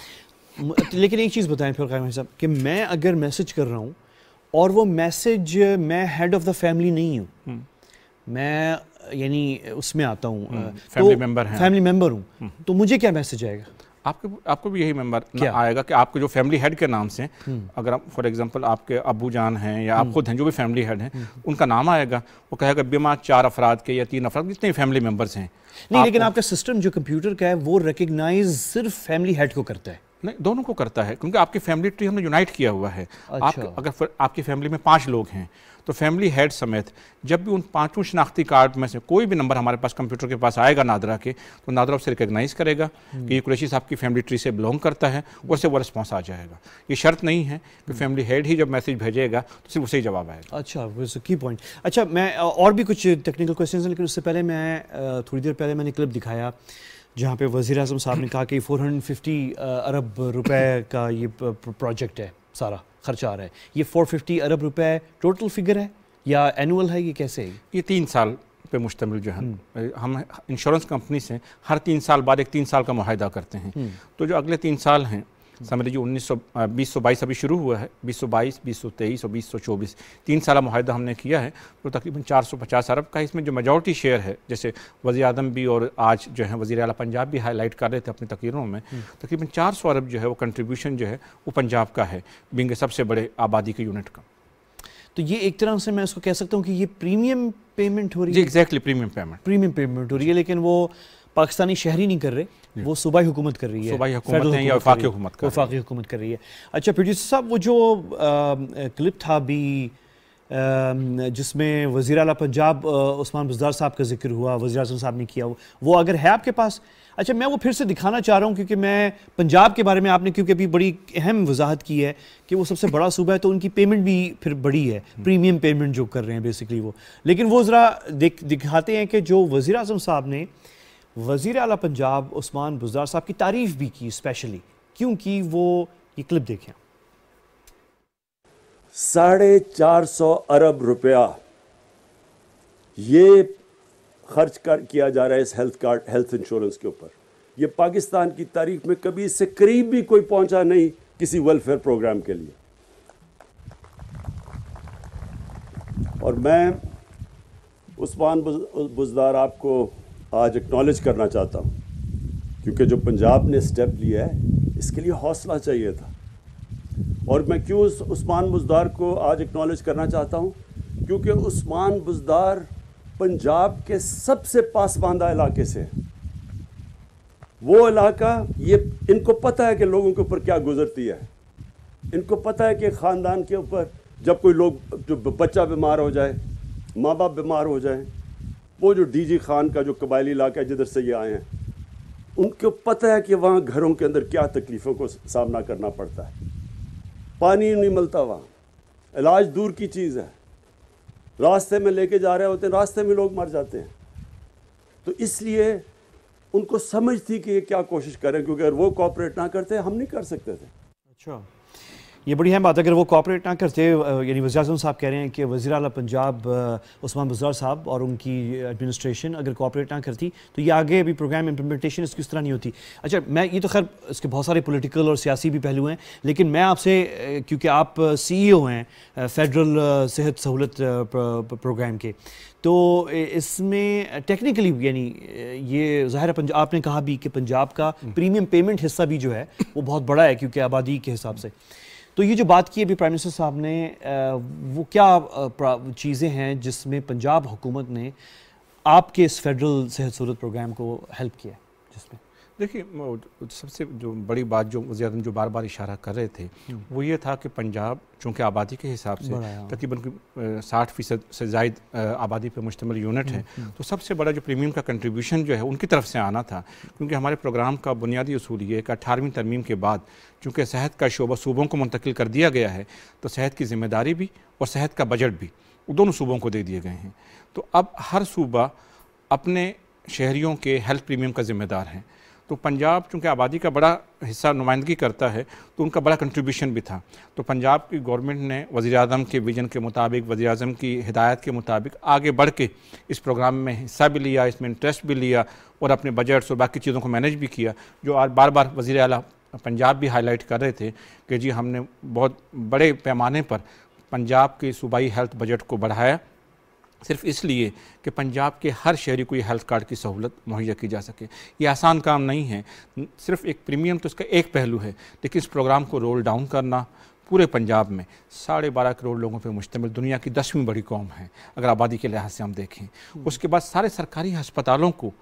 तो लेकिन एक चीज़ बताएं फिर कायम साहब कि मैं अगर मैसेज कर रहा हूँ और वो मैसेज मैं हेड ऑफ़ द फैमिली नहीं हूँ हम्म। मैं यानी उसमें आता हूँ फैमिली हम्म, मेंबर तो हैं फैमिली मेंबर हूँ हम्म। तो मुझे क्या मैसेज आएगा आपके आपको भी यही मेंबर क्या आएगा कि आपके जो फैमिली हेड के नाम से हम्म। अगर आप फॉर एग्जांपल आपके अबू जान हैं या आप खुद हैं जो भी फैमिली हेड हैं उनका नाम आएगा वो कहेगा बीमा चार अफराद के या तीन अफराद जितने फैमिली मेंबर्स हैं नहीं लेकिन आपका सिस्टम जो कंप्यूटर का है वो रिकग्नाइज सिर्फ फैमिली हेड को करता है नहीं दोनों को करता है क्योंकि आपकी फैमिली ट्री हमने यूनाइट किया हुआ है अच्छा। आप अगर आपकी फैमिली में पांच लोग हैं तो फैमिली हेड समेत जब भी उन पांचों शनाख्ती कार्ड में से कोई भी नंबर हमारे पास कंप्यूटर के पास आएगा नादरा के तो नादरा उसे रिकगनाइज़ करेगा हम्म। कि ये कुरेशी साहब की फैमिली ट्री से बिलोंग करता है उससे वो रिस्पॉन्स आ जाएगा ये शर्त नहीं है कि फैमिली हम्म। हेड ही जब मैसेज भेजेगा तो सिर्फ उसे ही जवाब आएगा अच्छा की पॉइंट अच्छा मैं और भी कुछ टेक्निकल क्वेश्चन लेकिन उससे पहले मैं थोड़ी देर पहले मैंने क्लिप दिखाया जहाँ पे वज़ी अजम साहब ने कहा कि 450 अरब रुपए का ये प्रोजेक्ट है सारा खर्चा आ रहा है ये 450 अरब रुपए टोटल फिगर है या एनुअल है ये कैसे है ये तीन साल पे मुश्तमिल जो है हम्म। हम इंश्योरेंस कंपनी से हर तीन साल बाद एक तीन साल का माहिदा करते हैं हम्म। तो जो अगले तीन साल हैं समझ लीजिए उन्नीस सौ बीस सौ बाईस अभी शुरू हुआ है बीस सौ बाईस बीस सौ तेईस और बीस सौ चौबीस तीन साल माहिदा हमने किया है तो तकरीबन चार सौ पचास अरब का इसमें जो मेजॉरिटी शेयर है जैसे वजी अजम भी और आज जो है वजी अला पंजाब भी हाईलाइट कर रहे थे अपनी तकरीरों में हम्म। तकरीबन चार सौ अरब जो है वो कंट्रीब्यूशन जो है वो पंजाब का है बिंग सबसे बड़े आबादी के यूनिट का तो ये एक तरह से मैं उसको कह सकता हूँ कि ये प्रीमियम पेमेंट हो रही है exactly premium payment premium payment हो रही है लेकिन वो पाकिस्तानी शहरी नहीं कर रहे वो सूबाई हुकूमत कर रही है वफाक हुकूमत कर रही है अच्छा प्रोड्यूसर साहब वो जो क्लिप था अभी जिसमें वज़ी अला पंजाब उस्मान बुजदार साहब का जिक्र हुआ वजी अजम साहब ने किया वो अगर है आपके पास अच्छा मैं वो फिर से दिखाना चाह रहा हूँ क्योंकि मैं पंजाब के बारे में आपने क्योंकि अभी बड़ी अहम वजाहत की है कि वो सबसे बड़ा सूबा है तो उनकी पेमेंट भी फिर बड़ी है प्रीमियम हम्म। पेमेंट जो कर रहे हैं बेसिकली वो लेकिन वो ज़रा दिखाते हैं कि जो वज़ी अजम साहब ने वजीर अला पंजाब उस्मान बुजार साहब की तारीफ़ भी की स्पेशली क्योंकि वो ये क्लिप देखें साढ़े चार सौ अरब रुपया ये खर्च कर किया जा रहा है इस हेल्थ कार्ड हेल्थ इंश्योरेंस के ऊपर ये पाकिस्तान की तारीख में कभी इससे करीब भी कोई पहुंचा नहीं किसी वेलफेयर प्रोग्राम के लिए और मैं उस्मान बुजदार आपको आज एक्नॉलेज करना चाहता हूँ क्योंकि जो पंजाब ने स्टेप लिया है इसके लिए हौसला चाहिए था और मैं क्यों उस उस्मान बुजदार को आज एक्नॉलेज करना चाहता हूँ क्योंकि उस्मान बुजदार पंजाब के सबसे पासमानदा इलाके से वो इलाका ये इनको पता है कि लोगों के ऊपर क्या गुजरती है इनको पता है कि ख़ानदान के ऊपर जब कोई लोग जो बच्चा बीमार हो जाए माँ बाप बीमार हो जाए वो जो डीजी खान का जो कबायली इलाका है जिधर से ये आए हैं उनको पता है कि वहाँ घरों के अंदर क्या तकलीफ़ों को सामना करना पड़ता है पानी नहीं मिलता वहाँ इलाज दूर की चीज़ है रास्ते में लेके जा रहे होते हैं रास्ते में लोग मर जाते हैं तो इसलिए उनको समझ थी कि ये क्या कोशिश करें क्योंकि अगर वो कॉपरेट ना करते हम नहीं कर सकते थे अच्छा ये बड़ी अहम बात अगर वो कॉपरेट ना करते यानी वजी अजम साहब कह रहे हैं कि वजी अल पंजाब उस्मान बज़ार साहब और उनकी एडमिनिस्ट्रेशन अगर कॉपरेट ना करती तो ये आगे अभी प्रोग्राम इम्प्लीमेंटेशन इसकी किस तरह नहीं होती अच्छा मैं ये तो खैर इसके बहुत सारे पोलिटिकल और सियासी भी पहलू हैं लेकिन मैं आपसे क्योंकि आप सी ई ओ हैं फेडरल सेहत सहूलत प्रोग्राम के तो इसमें टेक्निकली यानी ये ज़ाहिर पंजाब आपने कहा भी कि पंजाब का प्रीमियम हम्म। पेमेंट हिस्सा भी जो है वो बहुत बड़ा है क्योंकि आबादी के हिसाब से तो ये जो बात की अभी प्राइम मिनिस्टर साहब ने वो क्या चीज़ें हैं जिसमें पंजाब हुकूमत ने आपके इस फेडरल सेहत सूरत प्रोग्राम को हेल्प किया है देखिए सबसे जो बड़ी बात जो वजी अजम जो बार बार इशारा कर रहे थे वो ये था कि पंजाब चूँकि आबादी के हिसाब से तकरीबन साठ फीसद से जायद आबादी पर मुश्तमल यूनिट है तो सबसे बड़ा जो प्रीमियम का कंट्रीब्यूशन जो है उनकी तरफ से आना था क्योंकि हमारे प्रोग्राम का बुनियादी असूल ये कि अठारहवीं तरमीम के बाद चूँकि सेहत का शोबा सूबों को मुंतकिल कर दिया गया है तो सेहत की जिम्मेदारी भी और सेहत का बजट भी दोनों सूबों को दे दिए गए हैं तो अब हर सूबा अपने शहरीों के हेल्थ प्रीमियम का जिम्मेदार है तो पंजाब चूँकि आबादी का बड़ा हिस्सा नुमाइंदगी करता है तो उनका बड़ा कंट्रीब्यूशन भी था तो पंजाब की गवर्नमेंट ने वज़ी अजम के विजन के मुताबिक वज़ी अजम की हिदायत के मुताबिक आगे बढ़ के इस प्रोग्राम में हिस्सा भी लिया इसमें इंटरेस्ट भी लिया और अपने बजट्स और बाकी चीज़ों को मैनेज भी किया जो आज बार बार वज़ी अला पंजाब भी हाईलाइट कर रहे थे कि जी हमने बहुत बड़े पैमाने पर पंजाब के सूबाई हेल्थ बजट को बढ़ाया सिर्फ इसलिए कि पंजाब के हर शहरी को ये हेल्थ कार्ड की सहूलत मुहैया की जा सके ये आसान काम नहीं है सिर्फ एक प्रीमियम तो इसका एक पहलू है लेकिन इस प्रोग्राम को रोल डाउन करना पूरे पंजाब में साढ़े बारह करोड़ लोगों पर मुश्तमिल दुनिया की दसवीं बड़ी कौम है अगर आबादी के लिहाज से हम देखें हम्म। उसके बाद सारे सरकारी अस्पतालों को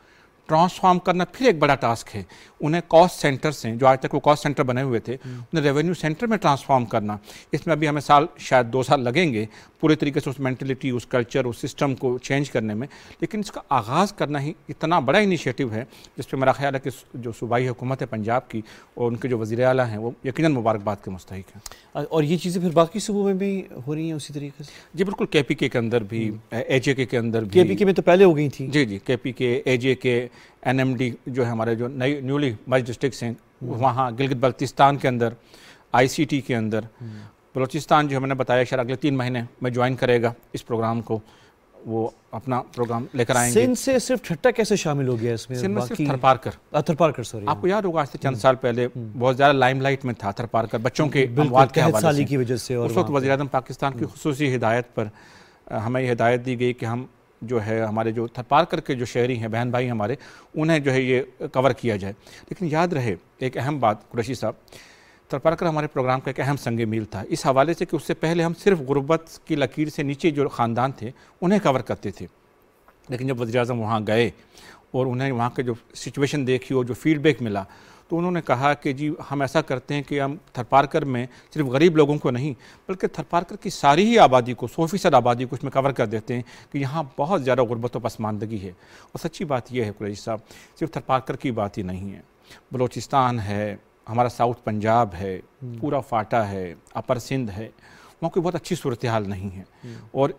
ट्रांसफॉर्म करना फिर एक बड़ा टास्क है उन्हें कॉस्ट सेंटर से जो आज तक वो कॉस्ट सेंटर बने हुए थे हम्म। उन्हें रेवेन्यू सेंटर में ट्रांसफॉर्म करना इसमें अभी हमें साल शायद दो साल लगेंगे पूरे तरीके से उस मैंटेलिटी उस कल्चर उस सिस्टम को चेंज करने में लेकिन इसका आगाज़ करना ही इतना बड़ा इनिशिएटिव है जिस पर मेरा ख्याल है कि जो सूबाई हुकूमत है पंजाब की और उनके जो वजी अला हैं वो यकीन मुबारकबाद के मुस्तक हैं और ये चीज़ें फिर बाकी सूबों में भी हो रही हैं उसी तरीके से जी बिल्कुल के पी के अंदर भी एच हम्म। के अंदर भी के में तो पहले हो गई थी जी जी के पी के ए जे के एनएमडी जो है हमारे जो नई न्यूली मर्ज डिस्ट्रिक्ट हैं वहाँ गिलगित बल्तिस्तान के अंदर आईसीटी के अंदर बलोचिस्तान जो मैंने बताया शायद अगले तीन महीने में ज्वाइन करेगा इस प्रोग्राम को वो अपना प्रोग्राम लेकर आएंगे सिंध से सिर्फ ठट्टा कैसे शामिल हो गया इसमें सिंध में सिर्फ थरपारकर थरपारकर सॉरी आपको याद होगा आज से चंद हम्म। साल पहले हम्म। बहुत ज्यादा लाइमलाइट में था थरपारकर बच्चों के अमवाद के हवाले की वजह से और उस वक्त आजम पाकिस्तान की हम्म। खसूसी हिदायत पर हमें हिदायत दी गई कि हम जो है हमारे जो थरपार करके जो शहरी हैं बहन भाई हमारे उन्हें जो है ये कवर किया जाए लेकिन याद रहे एक अहम बात कुरैशी साहब थरपारकर हमारे प्रोग्राम का एक अहम संग मील था इस हवाले से कि उससे पहले हम सिर्फ गुरबत की लकीर से नीचे जो ख़ानदान थे उन्हें कवर करते थे लेकिन जब वजी अजम वहाँ गए और उन्हें वहाँ के जो सिचुएशन देखी और जो फीडबैक मिला तो उन्होंने कहा कि जी हम ऐसा करते हैं कि हम थरपारकर में सिर्फ गरीब लोगों को नहीं बल्कि थरपारकर की सारी ही आबादी को सौ फीसद आबादी को इसमें कवर कर देते हैं कि यहाँ बहुत ज़्यादा गुरबत व पसमानदगी है और सच्ची बात यह है कुरैश साहब सिर्फ थरपारकर की बात ही नहीं है बलोचिस्तान है हमारा साउथ पंजाब है हम्म। पूरा फाटा है अपर सिंध है वहाँ की बहुत अच्छी सूरत हाल नहीं है हम्म। और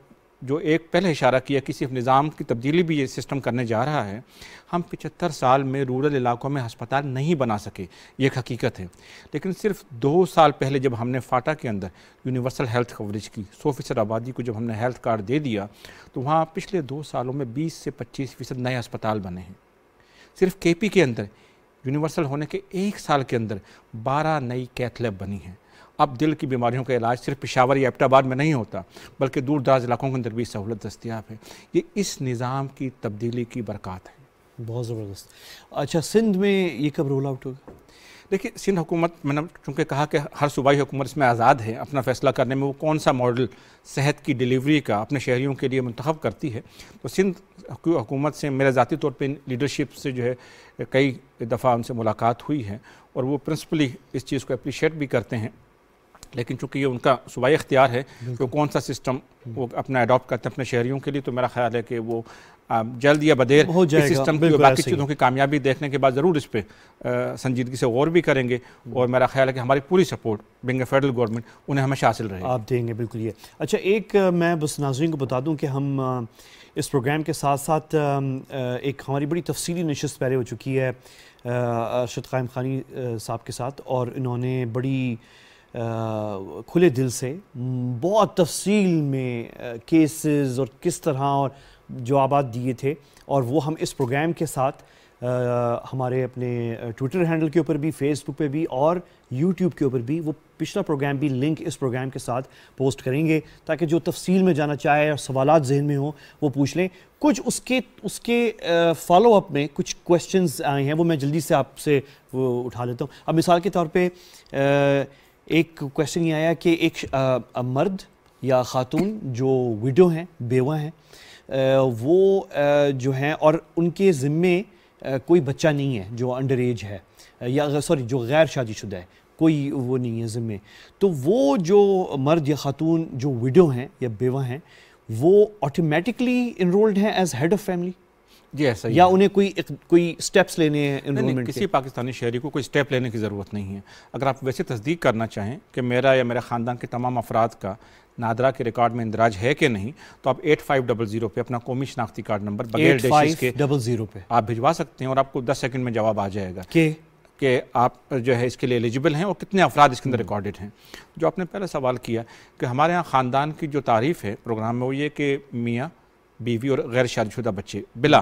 जो एक पहले इशारा किया कि सिर्फ निज़ाम की तब्दीली भी ये सिस्टम करने जा रहा है हम पिचहत्तर साल में रूरल इलाकों में हस्पताल नहीं बना सके ये एक हकीकत है लेकिन सिर्फ दो साल पहले जब हमने फाटा के अंदर यूनिवर्सल हेल्थ कवरेज की सौ फीसद आबादी को जब हमने हेल्थ कार्ड दे दिया तो वहाँ पिछले दो सालों में बीस से पच्चीस फ़ीसद नए अस्पताल बने हैं सिर्फ के पी के अंदर यूनिवर्सल होने के एक साल के अंदर बारह नई कैथ लैब बनी हैं अब दिल की बीमारियों का इलाज सिर्फ पिशावर या एबटाबाद में नहीं होता बल्कि दूर दराज इलाकों के अंदर भी सहूलत दस्तियाब है ये इस निज़ाम की तब्दीली की बरकत है बहुत ज़बरदस्त अच्छा सिंध में ये कब रोल आउट होगा देखिए सिंध हुकूमत मैंने चूँकि कहा कि हर सूबाई हुकूमत इसमें आज़ाद है अपना फैसला करने में वो कौन सा मॉडल सेहत की डिलीवरी का अपने शहरीों के लिए मंतखब करती है तो सिंध हुकूमत से मेरे ज़ाती तौर पर लीडरशिप से जो है कई दफ़ा उनसे मुलाकात हुई है और वो प्रिंसिपली इस चीज़ को अप्रिशिएट भी करते हैं लेकिन चूंकि ये उनका सूबाई अख्तियार है कि कौन सा सिस्टम हम्म। वो अपना अडॉप्ट करते हैं अपने शहरीों के लिए तो मेरा ख्याल है कि वो जल्द या बदेर हो जाएगा सिस्टम की बाकी चीज़ों की कामयाबी देखने के बाद ज़रूर इस पर संजीदगी से गौर भी करेंगे हम्म। और मेरा ख्याल है कि हमारी पूरी सपोर्ट बिंग फेडरल गवर्नमेंट उन्हें हमेशा हासिल रहे आप देंगे बिल्कुल ये अच्छा एक मैं बस नाजरन को बता दूँ कि हम इस प्रोग्राम के साथ साथ एक हमारी बड़ी तफसीली नशस्त पहले हो चुकी है अरशद क़ायम खानी साहब के साथ और इन्होंने बड़ी खुले दिल से बहुत तफसील में केसेस और किस तरह और जवाब दिए थे और वो हम इस प्रोग्राम के साथ आ, हमारे अपने ट्विटर हैंडल के ऊपर भी फेसबुक पे भी और यूट्यूब के ऊपर भी वो पिछला प्रोग्राम भी लिंक इस प्रोग्राम के साथ पोस्ट करेंगे ताकि जो तफसील में जाना चाहे और सवाल जहन में हो वो पूछ लें कुछ उसके उसके फॉलोअप में कुछ क्वेश्चंस आए हैं वो मैं जल्दी से आपसे उठा लेता हूँ अब मिसाल के तौर पर एक क्वेश्चन ये आया कि एक आ, मर्द या ख़ातून जो विडो हैं बेवा हैं वो आ, जो हैं और उनके ज़िम्मे कोई बच्चा नहीं है जो अंडर एज है या सॉरी जो गैर शादीशुदा है कोई वो नहीं है ज़िम्मे तो वो जो मर्द या ख़ातून जो विडो हैं या बेवा हैं वो ऑटोमेटिकली इनरोल्ड हैं एज हेड ऑफ़ फैमिली जी ऐसा या उन्हें कोई एक, कोई स्टेप्स लेने हैं इन्वॉल्वमेंट किसी पाकिस्तानी शहरी को कोई स्टेप लेने की ज़रूरत नहीं है अगर आप वैसे तस्दीक करना चाहें कि मेरा या मेरे ख़ानदान के तमाम अफराद का नादरा के रिकॉर्ड में इंदराज है कि नहीं तो आप एट फाइव डबल जीरो पर अपना कौमी शनाख्ती कार्ड नंबर बगैर के डबल जीरो पे आप भिजवा सकते हैं और आपको दस सेकंड में जवाब आ जाएगा कि कि आप जो है इसके लिए एलिजिबल हैं और कितने अफराद इसके अंदर रिकॉर्डेड हम्म। हैं जो आपने पहला सवाल किया कि हमारे यहाँ ख़ानदान की जो तारीफ़ है प्रोग्राम में वो ये कि मियाँ बीवी और गैर शादीशुदा बच्चे बिला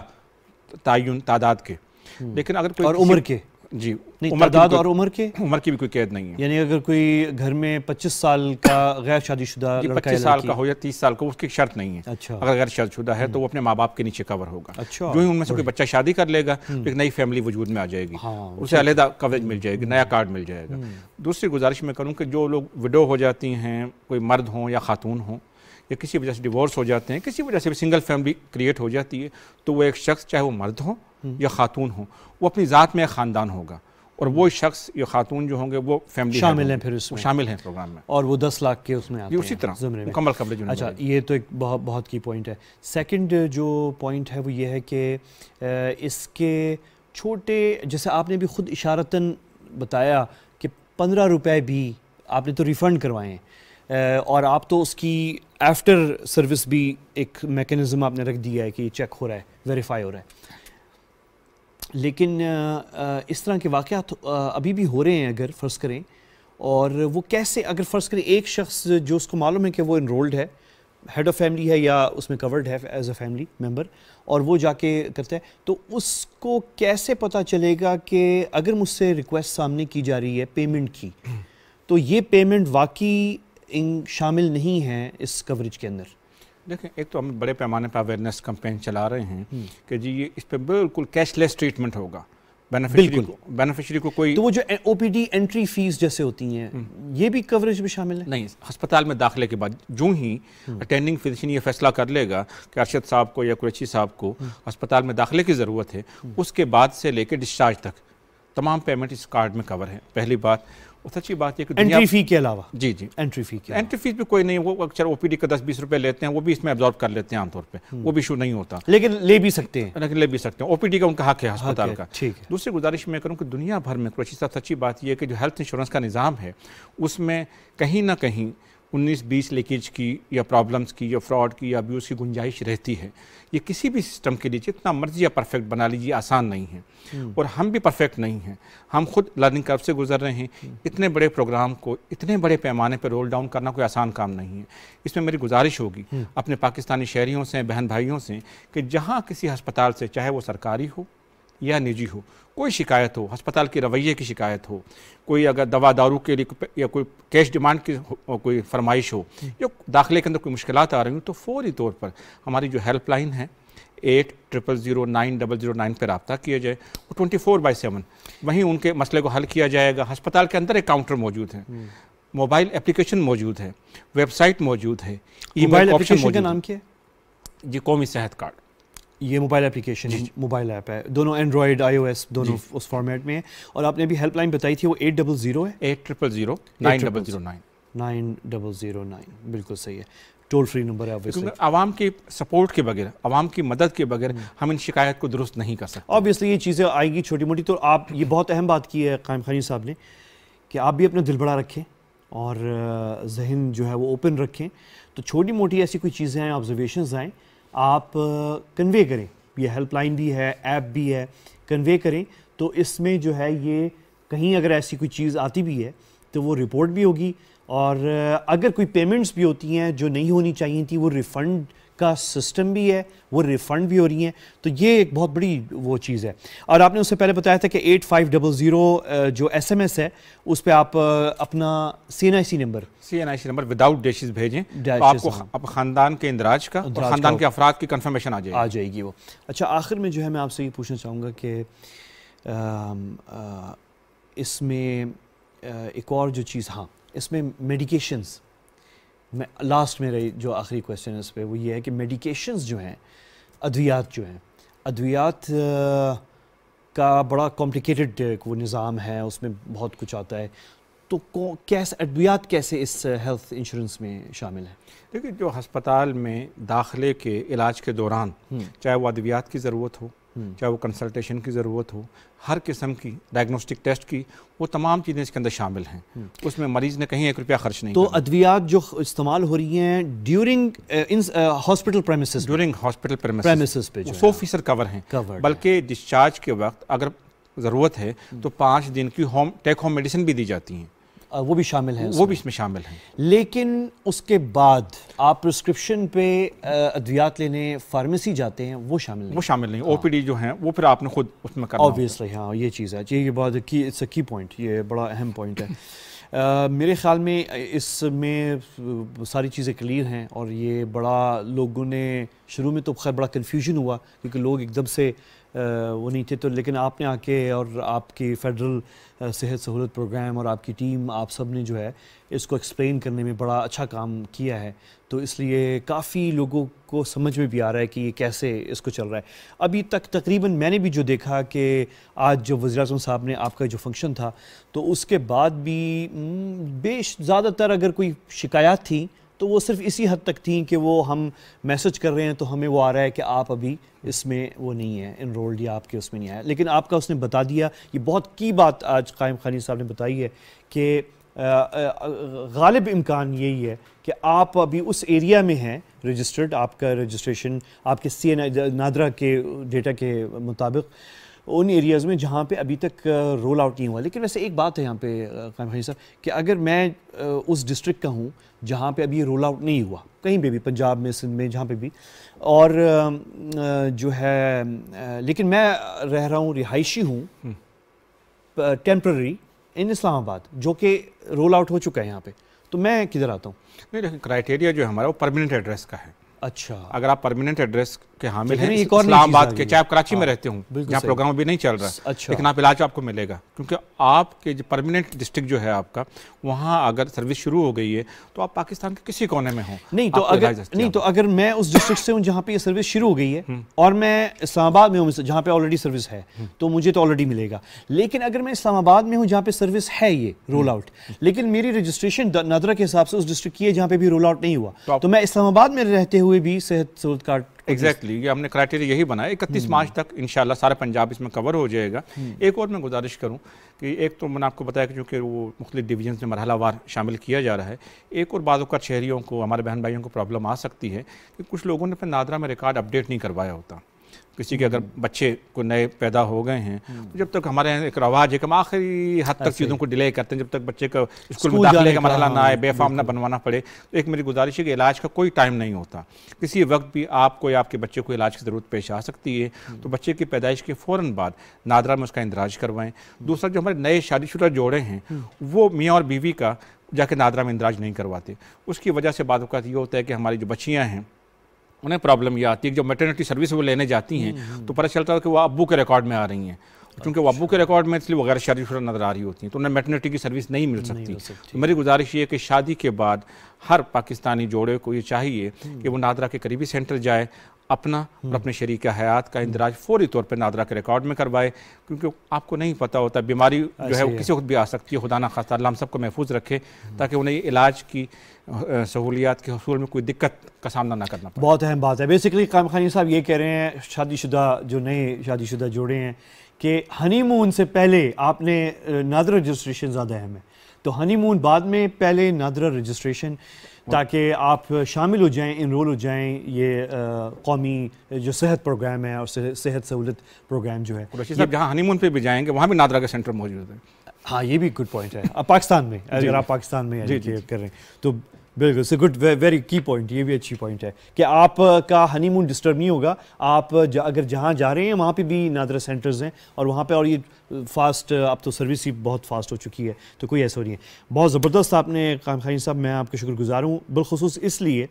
तयन तादाद के हम्म। लेकिन अगर कोई उम्र के जी उम्र दाद और उम्र के उम्र की भी कोई कैद नहीं है यानी अगर कोई घर में 25 साल का गैर शादीशुदा पच्चीस साल का हो या 30 साल का उसकी शर्त नहीं है अच्छा अगर गैर शादीशुदा है तो वो हम्म। अपने माँ बाप के नीचे कवर होगा अच्छा जो ही उनमें से कोई बच्चा शादी कर लेगा तो हम्म। एक नई फैमिली वजूद में आ जाएगी हाँ, उसे अलहदा कवरेज मिल जाएगी नया कार्ड मिल जाएगा दूसरी गुजारिश मैं करूँ कि जो लोग विडो हो जाती हैं कोई मर्द हों या खातून हों या किसी वजह से डिवोर्स हो जाते हैं किसी वजह से भी सिंगल फैमिली क्रिएट हो जाती है तो वो एक शख्स चाहे वो मर्द हो हम्म। या खातून हो वो अपनी ज़ात में एक ख़ानदान होगा और वो शख्स या खातून जो होंगे वो फैमिली शामिल हैं फिर उसमें शामिल हैं प्रोग्राम में और वो दस लाख के उसमें आते उसी तरह मुकम्मल कवरेज अच्छा ये तो एक बहुत बहुत की पॉइंट है सेकंड जो पॉइंट है वो ये है कि इसके छोटे जैसे आपने भी खुद इशारतन बताया कि पंद्रह रुपए भी आपने तो रिफ़ंड करवाए हैं और आप तो उसकी आफ्टर सर्विस भी एक मेकनिज़म आपने रख दिया है कि चेक हो रहा है वेरीफाई हो रहा है लेकिन इस तरह के वाक़ अभी भी हो रहे हैं अगर फ़र्ज़ करें और वो कैसे अगर फ़र्ज़ करें एक शख्स जो उसको मालूम है कि वो इनरोल्ड है हेड ऑफ़ फैमिली है या उसमें कवर्ड है एज अ फैमिली मेम्बर और वो जाके करता है तो उसको कैसे पता चलेगा कि अगर मुझसे रिक्वेस्ट सामने की जा रही है पेमेंट की तो ये पेमेंट वाकई इन शामिल नहीं हैं इस कवरेज के अंदर देखें एक तो हम बड़े पैमाने पर अवेयरनेस कम्पेन चला रहे हैं हम्म। कि जी ये इस पर बिल्कुल कैशलेस ट्रीटमेंट होगा बेनिफिशियरी को को कोई तो वो जो ओपीडी एंट्री फीस जैसे होती हैं हम्म। ये भी कवरेज में शामिल है नहीं अस्पताल में दाखिले के बाद जो ही अटेंडिंग हम्म। फिजिशियन ये फैसला कर लेगा कि अरशद साहब को या कुरैशी साहब को अस्पताल में दाखिले की ज़रूरत है उसके बाद से लेकर डिस्चार्ज तक तमाम पेमेंट इस कार्ड में कवर है पहली बात सच्ची बात है कि एंट्री फी के अलावा जी जी एंट्री फी के एंट्री फीस भी कोई नहीं वो अक्सर ओ पी डी का दस बीस रुपये लेते हैं वो भी इसमें एब्जॉर्व कर लेते हैं आमतौर पर हम्म। वो भी इशू नहीं होता लेकिन ले भी सकते हैं लेकिन ले भी सकते हैं ओ पी डी का उनका हक है अस्पताल का ठीक है दूसरी गुजारिश मैं करूँ कि दुनिया भर में कुछ साहब सच्ची बात यह है कि जो हेल्थ इंश्योरेंस का निज़ाम है उसमें कहीं ना कहीं उन्नीस बीस लीकेज की या प्रॉब्लम्स की या फ्रॉड की या अब्यूज़ की गुंजाइश रहती है ये किसी भी सिस्टम के लिए जितना मर्जी या परफेक्ट बना लीजिए आसान नहीं है हम्म। और हम भी परफेक्ट नहीं हैं हम खुद लर्निंग कर्व से गुजर रहे हैं हम्म। इतने बड़े प्रोग्राम को इतने बड़े पैमाने पर रोल डाउन करना कोई आसान काम नहीं है इसमें मेरी गुजारिश होगी हम्म। अपने पाकिस्तानी शहरीों से बहन भाइयों से कि जहाँ किसी हस्पताल से चाहे वो सरकारी हो या निजी हो कोई शिकायत हो अस्पताल के रवैये की शिकायत हो कोई अगर दवा दारू के लिए या कोई कैश डिमांड की कोई फरमाइश हो या दाखिले के अंदर कोई मुश्किल आ रही हो तो फौरी तौर पर हमारी जो हेल्पलाइन है eight triple zero nine double zero nine पर रबता किया जाए वो ट्वेंटी फोर बाई सेवन वहीं उनके मसले को हल किया जाएगा अस्पताल के अंदर एक काउंटर मौजूद है हम्म। मोबाइल एप्लीकेशन मौजूद है वेबसाइट मौजूद है ई मोबाइल ऑप्शन है नाम क्या है जी कौमी सेहत कार्ड ये मोबाइल एप्लीकेशन मोबाइल ऐप है दोनों एंड्रॉयड आईओएस दोनों उस फॉर्मेट में है और आपने अभी हेल्पलाइन बताई थी वो एट डबल ज़ीरो है eight triple zero nine double zero nine nine double zero nine बिल्कुल सही है टोल फ्री नंबर है आवाम के सपोर्ट के बगैर आवाम की मदद के बगैर हम्म। हम इन शिकायत को दुरुस्त नहीं कर सकते ऑब्वियसली ये चीज़ें आएगी छोटी मोटी तो आप ये बहुत अहम बात की है कायम खानी साहब ने कि आप भी अपना दिल बड़ा रखें और जहन जो है वो ओपन रखें तो छोटी मोटी ऐसी कोई चीज़ें हैं ऑब्जर्वेशन आएँ आप कन्वे करें ये हेल्पलाइन भी है ऐप भी है कन्वे करें तो इसमें जो है ये कहीं अगर ऐसी कोई चीज़ आती भी है तो वो रिपोर्ट भी होगी और अगर कोई पेमेंट्स भी होती हैं जो नहीं होनी चाहिए थी वो रिफ़ंड का सिस्टम भी है वो रिफंड भी हो रही हैं तो ये एक बहुत बड़ी वो चीज़ है और आपने उससे पहले बताया था कि एट फाइव डबल ज़ीरो जो एस एम एस है उस पर आप अपना C N I C number C N I C number without dashes भेजें तो आपको आप ख़ानदान के इंदराज का ख़ानदान के अफराद की कन्फर्मेशन आ जाएगी आ जाएगी वो अच्छा आखिर में जो है मैं आपसे ये पूछना चाहूँगा कि इसमें एक और जो चीज़ हाँ इसमें मेडिकेशंस मैं लास्ट मेरा जो आखिरी क्वेश्चन है उस पर वो ये है कि मेडिकेशंस जो हैं अद्वियात जो हैं अद्वियात का बड़ा कॉम्प्लिकेटेड वो निज़ाम है उसमें बहुत कुछ आता है तो कैसे अद्वियात कैसे इस हेल्थ इंश्योरेंस में शामिल है देखिए जो हस्पताल में दाखिले के इलाज के दौरान हम्म। चाहे वो अद्वियात की ज़रूरत हो हम्म। चाहे वो कंसल्टेशन की ज़रूरत हो हर किस्म की डायग्नोस्टिक टेस्ट की वो तमाम चीज़ें इसके अंदर शामिल हैं हम्म। उसमें मरीज़ ने कहीं एक रुपया खर्च नहीं तो अद्वियात जो इस्तेमाल हो रही हैं during in hospital during hospital पे सौ फीसद कवर हैं बल्कि डिस्चार्ज के वक्त अगर ज़रूरत है तो हम्म। पाँच दिन की होम टेक होम मेडिसिन भी दी जाती हैं वो भी शामिल है वो भी इसमें शामिल है लेकिन उसके बाद आप प्रिस्क्रिप्शन पे अद्वियात लेने फार्मेसी जाते हैं वो शामिल नहीं वो शामिल नहीं ओपीडी हाँ। जो है वो फिर आपने खुद उसमें करना ऑब्वियसली हाँ ये चीज़ है ये बात की इट्स अ की पॉइंट ये बड़ा अहम पॉइंट है आ, मेरे ख्याल में इसमें सारी चीज़ें क्लियर हैं और ये बड़ा लोगों ने शुरू में तो खैर बड़ा कन्फ्यूजन हुआ क्योंकि लोग एकदम से वो नहीं थे तो लेकिन आपने आके और आपकी फेडरल सेहत सहूलत प्रोग्राम और आपकी टीम आप सब ने जो है इसको एक्सप्लेन करने में बड़ा अच्छा काम किया है तो इसलिए काफ़ी लोगों को समझ में भी आ रहा है कि ये कैसे इसको चल रहा है अभी तक तकरीबन मैंने भी जो देखा कि आज जो वजी अजम साहब ने आपका जो फंक्शन था तो उसके बाद भी हम्म, बेश ज़्यादातर अगर कोई शिकायत थी तो वो सिर्फ इसी हद तक थी कि वो हम मैसेज कर रहे हैं तो हमें वो आ रहा है कि आप अभी इसमें वो नहीं है इनरोल्ड या आपके उसमें नहीं आया लेकिन आपका उसने बता दिया ये बहुत की बात आज कायम खानी साहब ने बताई है कि गालिब इम्कान यही है कि आप अभी उस एरिया में हैं रजिस्टर्ड आपका रजिस्ट्रेशन आपके सी एन नादरा के डेटा के मुताबिक उन एरियाज़ में जहाँ पे अभी तक रोल आउट नहीं हुआ लेकिन वैसे एक बात है यहाँ पे कायम भाई साहब कि अगर मैं उस डिस्ट्रिक्ट का हूँ जहाँ पे अभी रोल आउट नहीं हुआ कहीं पे भी पंजाब में सिंध में जहाँ पे भी और जो है लेकिन मैं रह रहा हूँ रिहायशी हूँ टेम्प्ररी हम्म। इन इस्लामाबाद जो कि रोल आउट हो चुका है यहाँ पे तो मैं किधर आता हूँ नहीं देखिए क्राइटेरिया जो है हमारा वो परमानेंट एड्रेस का है अच्छा अगर आप परमानेंट एड्रेस के हामिल हैं इस्लामाबाद के चाहे आप कराची हाँ, में रहते हो यहाँ प्रोग्राम अभी नहीं चल रहा है अच्छा। लेकिन आप इलाज आपको मिलेगा क्योंकि आपके जो परमानेंट डिस्ट्रिक्ट जो है आपका वहाँ अगर सर्विस शुरू हो गई है तो आप पाकिस्तान के किसी कोने में हो नहीं तो अगर नहीं तो अगर मैं उस डिस्ट्रिक्ट से हूँ जहाँ पे सर्विस शुरू हो गई है हम्म। और मैं इस्लामाबाद में हूँ जहाँ पे ऑलरेडी सर्विस है हम्म। तो मुझे तो ऑलरेडी मिलेगा लेकिन अगर मैं इस्लामाबाद में हूँ जहाँ पे सर्विस है ये रोल आउट हम्म। लेकिन मेरी रजिस्ट्रेशन नदरा के हिसाब से उस डिस्ट्रिक्ट की है जहाँ पे भी रोल आउट नहीं हुआ तो, तो मैं इस्लामाबाद में रहते हुए भी सेहत सहूलत कार्ड एग्जैक्टली exactly, ये हमने क्राइटेरिया यही बनाया इकतीस हम्म। मार्च तक इनशाला सारा पंजाब इसमें कवर हो जाएगा हम्म। एक और मैं गुजारिश करूँ कि एक तो मैंने आपको बताया कि चूँकि वो मुख्तु डिवीजन में मरहलावार शामिल किया जा रहा है एक और बाद शहरीों को हमारे बहन भाइयों को प्रॉब्लम आ सकती है कि कुछ लोगों ने अपने नादरा में रिकॉर्ड अपडेट नहीं करवाया होता किसी के अगर हम्म। बच्चे को नए पैदा हो गए हैं हम्म। तो जब तक हमारे यहाँ एक रवाज है कि हम आखिरी हद तक चीज़ों को डिले करते हैं जब तक बच्चे का स्कूल में दाखिले का मरहला हाँ, ना आए बेफाम ना बनवाना पड़े तो एक मेरी गुजारिश है कि इलाज का कोई टाइम नहीं होता किसी वक्त भी आपको या आपके बच्चे को इलाज की ज़रूरत पेश आ सकती है हम्म। तो बच्चे की पैदाइश के फ़ौर बाद नादरा में उसका इंदराज करवाएँ दूसरा जो हमारे नए शादीशुदा जोड़े हैं वो मियाँ और बीवी का जाके नादरा में इंदराज नहीं करवाते उसकी वजह से बाद ये होता है कि हमारी जो बच्चियाँ हैं મને પ્રોબ્લેમ યાતી કે જો મેટરનિટી સર્વિસ લેને જાતી હૈ તો પરચલતા કે વો અબ્બુ કે રેકોર્ડ મે આ રહી હૈં ક્યોકી વો અબ્બુ કે રેકોર્ડ મે ઇસલી વગેરા શાદી શુરા نظر આ રહી હોતી હૈ તો ઉને મેટરનિટી કી સર્વિસ નહીં મિલ સકતી મેરી ગુજારિશ યે કે શાદી કે બાદ હર પાકિસ્તાની જોડે કો યે ચાહીએ કે વો નાદરા કે કરીબી સેન્ટર જાય अपना और अपने शरीक हयात का इंदराज फौरी तौर पर नादरा के रिकॉर्ड में करवाए क्योंकि आपको नहीं पता होता बीमारी जो है वो किसी वक्त भी आ सकती है खुदा ना खासा हम सबको महफूज रखे ताकि उन्हें इलाज की सहूलियात के हसूल में कोई दिक्कत का सामना ना करना पड़े बहुत अहम बात है बेसिकली काम खानी साहब ये कह रहे हैं शादीशुदा जो नए शादीशुदा जोड़े हैं कि हनीमून से पहले आपने नादरा रजिस्ट्रेशन ज़्यादा अहम है तो हनीमून बाद में पहले नादरा रजिस्ट्रेशन ताकि आप शामिल हो जाएं इनरोल हो जाएँ ये कौमी जो सेहत प्रोग्राम है और सेहत, सहूलत प्रोग्राम जो है साहब जहाँ हनीमून पे भी जाएंगे वहाँ भी नादरा का सेंटर मौजूद है हाँ ये भी गुड पॉइंट है अब पाकिस्तान में अगर आप पाकिस्तान में कर रहे हैं तो बिल्कुल sir good very key point ये भी अच्छी पॉइंट है कि आपका हनीमून डिस्टर्ब नहीं होगा आप जा, अगर जहाँ जा रहे हैं वहाँ पे भी नादरा सेंटर्स हैं और वहाँ पे और ये फास्ट अब तो सर्विस ही बहुत फास्ट हो चुकी है तो कोई ऐसा नहीं है बहुत ज़बरदस्त आपने खानी साहब मैं आपका शुक्रगुजार हूँ बिलखसूस इसलिए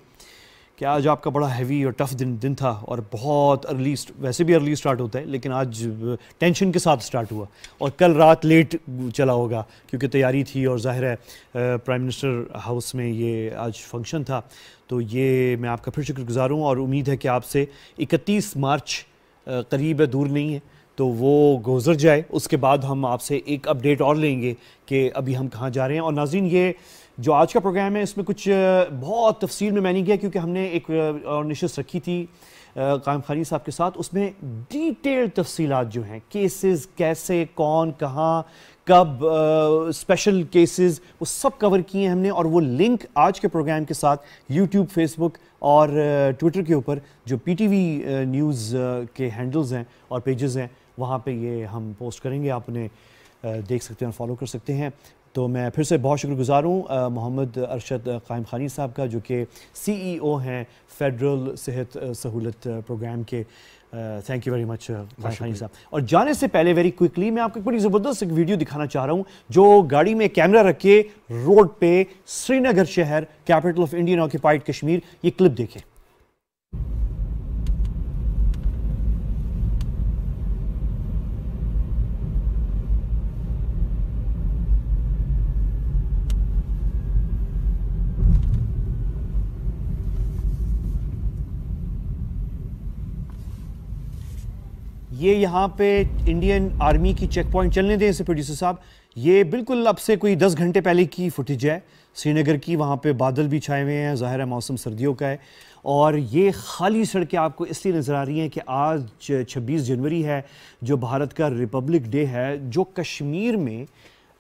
कि आज आपका बड़ा हैवी और टफ दिन दिन था और बहुत अर्ली वैसे भी अर्ली स्टार्ट होता है लेकिन आज टेंशन के साथ स्टार्ट हुआ और कल रात लेट चला होगा क्योंकि तैयारी थी और जाहिर है प्राइम मिनिस्टर हाउस में ये आज फंक्शन था तो ये मैं आपका फिर शुक्रगुजार हूँ और उम्मीद है कि आपसे इकतीस मार्च करीब है दूर नहीं है तो वो गुजर जाए उसके बाद हम आपसे एक अपडेट और लेंगे कि अभी हम कहाँ जा रहे हैं और नाजीन ये जो आज का प्रोग्राम है इसमें कुछ बहुत तफसील में मैंने किया क्योंकि हमने एक और नशस्त रखी थी कायम खानी साहब के साथ उसमें डिटेल तफसीत जो हैं केसेस कैसे कौन कहाँ कब स्पेशल केसेस वो सब कवर किए हैं हमने और वो लिंक आज के प्रोग्राम के साथ यूट्यूब फेसबुक और ट्विटर के ऊपर जो पीटीवी न्यूज़ के हैंडल्स हैं और पेजेस हैं वहाँ पे ये हम पोस्ट करेंगे आप उन्हें देख सकते हैं और फॉलो कर सकते हैं तो मैं फिर से बहुत शुक्रगुजार हूँ मोहम्मद अरशद कायम खानी साहब का जो कि सीईओ e हैं फेडरल सेहत सहूलत प्रोग्राम के थैंक यू वेरी मच खानी साहब और जाने से पहले वेरी क्विकली मैं आपको एक बड़ी ज़बरदस्त एक वीडियो दिखाना चाह रहा हूँ जो गाड़ी में कैमरा रख के रोड पे श्रीनगर शहर capital of Indian occupied Kashmir ये क्लिप देखें ये यहाँ पे इंडियन आर्मी की चेक पॉइंट चलने दें इसे प्रोड्यूसर साहब ये बिल्कुल अब से कोई दस घंटे पहले की फुटेज है श्रीनगर की वहाँ पे बादल भी छाए हुए हैं ज़ाहिर है मौसम सर्दियों का है और ये खाली सड़कें आपको इसलिए नज़र आ रही हैं कि आज 26 जनवरी है जो भारत का रिपब्लिक डे है जो कश्मीर में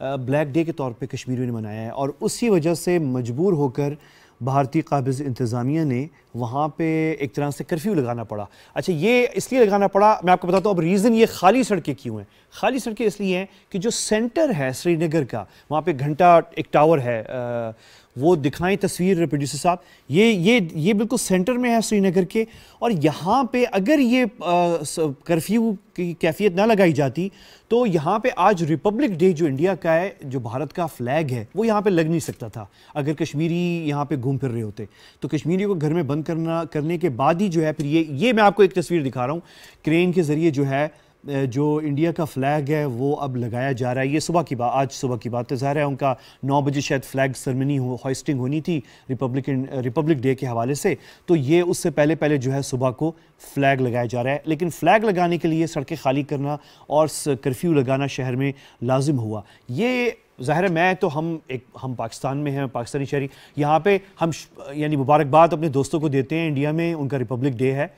ब्लैक डे के तौर पे कश्मीर में मनाया है और उसी वजह से मजबूर होकर भारतीय काबिज इंतज़ामिया ने वहाँ पे एक तरह से कर्फ्यू लगाना पड़ा अच्छा ये इसलिए लगाना पड़ा मैं आपको बताता हूँ अब रीज़न ये खाली सड़कें क्यों हैं खाली सड़कें इसलिए हैं कि जो सेंटर है श्रीनगर का वहाँ पे घंटा एक टावर है आ, वो दिखाएं तस्वीर प्रोड्यूसर साहब ये ये ये बिल्कुल सेंटर में है श्रीनगर के और यहाँ पे अगर ये कर्फ्यू की कैफियत ना लगाई जाती तो यहाँ पे आज रिपब्लिक डे जो इंडिया का है जो भारत का फ्लैग है वो यहाँ पे लग नहीं सकता था अगर कश्मीरी यहाँ पे घूम फिर रहे होते तो कश्मीरी को घर में बंद करना करने के बाद ही जो है फिर ये ये मैं आपको एक तस्वीर दिखा रहा हूँ क्रेन के ज़रिए जो है जो इंडिया का फ्लैग है वो अब लगाया जा रहा है ये सुबह की बात आज सुबह की बात ज़ाहिर है उनका नौ बजे शायद फ्लैग सरमनी हो हॉस्टिंग होनी थी रिपब्लिक रिपब्लिक डे के हवाले से तो ये उससे पहले पहले जो है सुबह को फ्लैग लगाया जा रहा है लेकिन फ्लैग लगाने के लिए सड़कें खाली करना और कर्फ्यू लगाना शहर में लाजिम हुआ ये ज़ाहिर है मैं तो हम एक हम पाकिस्तान में हैं पाकिस्तानी शहरी यहाँ पे हम यानी मुबारकबाद अपने दोस्तों को देते हैं इंडिया में उनका रिपब्लिक डे है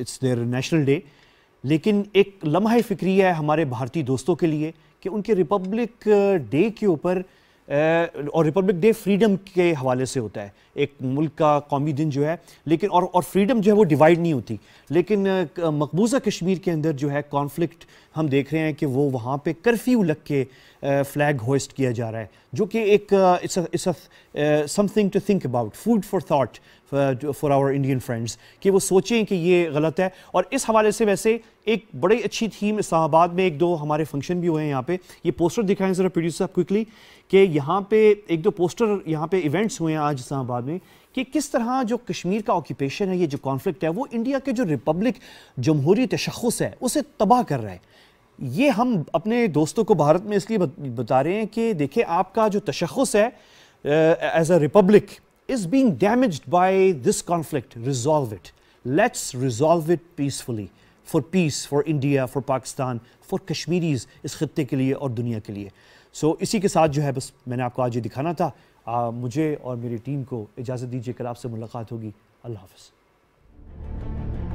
इट्स देयर नेशनल डे लेकिन एक लम्हा फ़िक्री है हमारे भारतीय दोस्तों के लिए कि उनके रिपब्लिक डे uh, के ऊपर uh, और रिपब्लिक डे फ्रीडम के हवाले से होता है एक मुल्क का कौमी दिन जो है लेकिन और और फ्रीडम जो है वो डिवाइड नहीं होती लेकिन uh, मकबूजा कश्मीर के अंदर जो है कॉन्फ्लिक्ट हम देख रहे हैं कि वो वहाँ पे कर्फ्यू लग के फ्लैग होस्ट किया जा रहा है जो कि एक something to think about food for thought for our Indian friends कि वो सोचें कि ये गलत है और इस हवाले से वैसे एक बड़ी अच्छी थीम इस्लाहाबाद में एक दो हमारे फंक्शन भी हुए हैं यहाँ पे ये पोस्टर दिखाएं ज़रा प्रोड्यूसर साहब क्विकली कि यहाँ पे एक दो पोस्टर यहाँ पे इवेंट्स हुए हैं आज इस्लाहाबाद में कि किस तरह जो कश्मीर का ऑक्यूपेशन है ये जो कॉन्फ्लिक्ट है वो इंडिया के जो रिपब्लिक जमहूरी तशखस है उसे तबाह कर रहा है ये हम अपने दोस्तों को भारत में इसलिए बता रहे हैं कि देखिए आपका जो तशखस है as a republic is being damage by this conflict resolve it let's resolve it peacefully for peace for India for Pakistan for Kashmiris इस खत्े के लिए और दुनिया के लिए सो so, इसी के साथ जो है बस मैंने आपको आज ये दिखाना था आ, मुझे और मेरी टीम को इजाज़त दीजिए कल आपसे मुलाकात होगी अल्लाह हाफ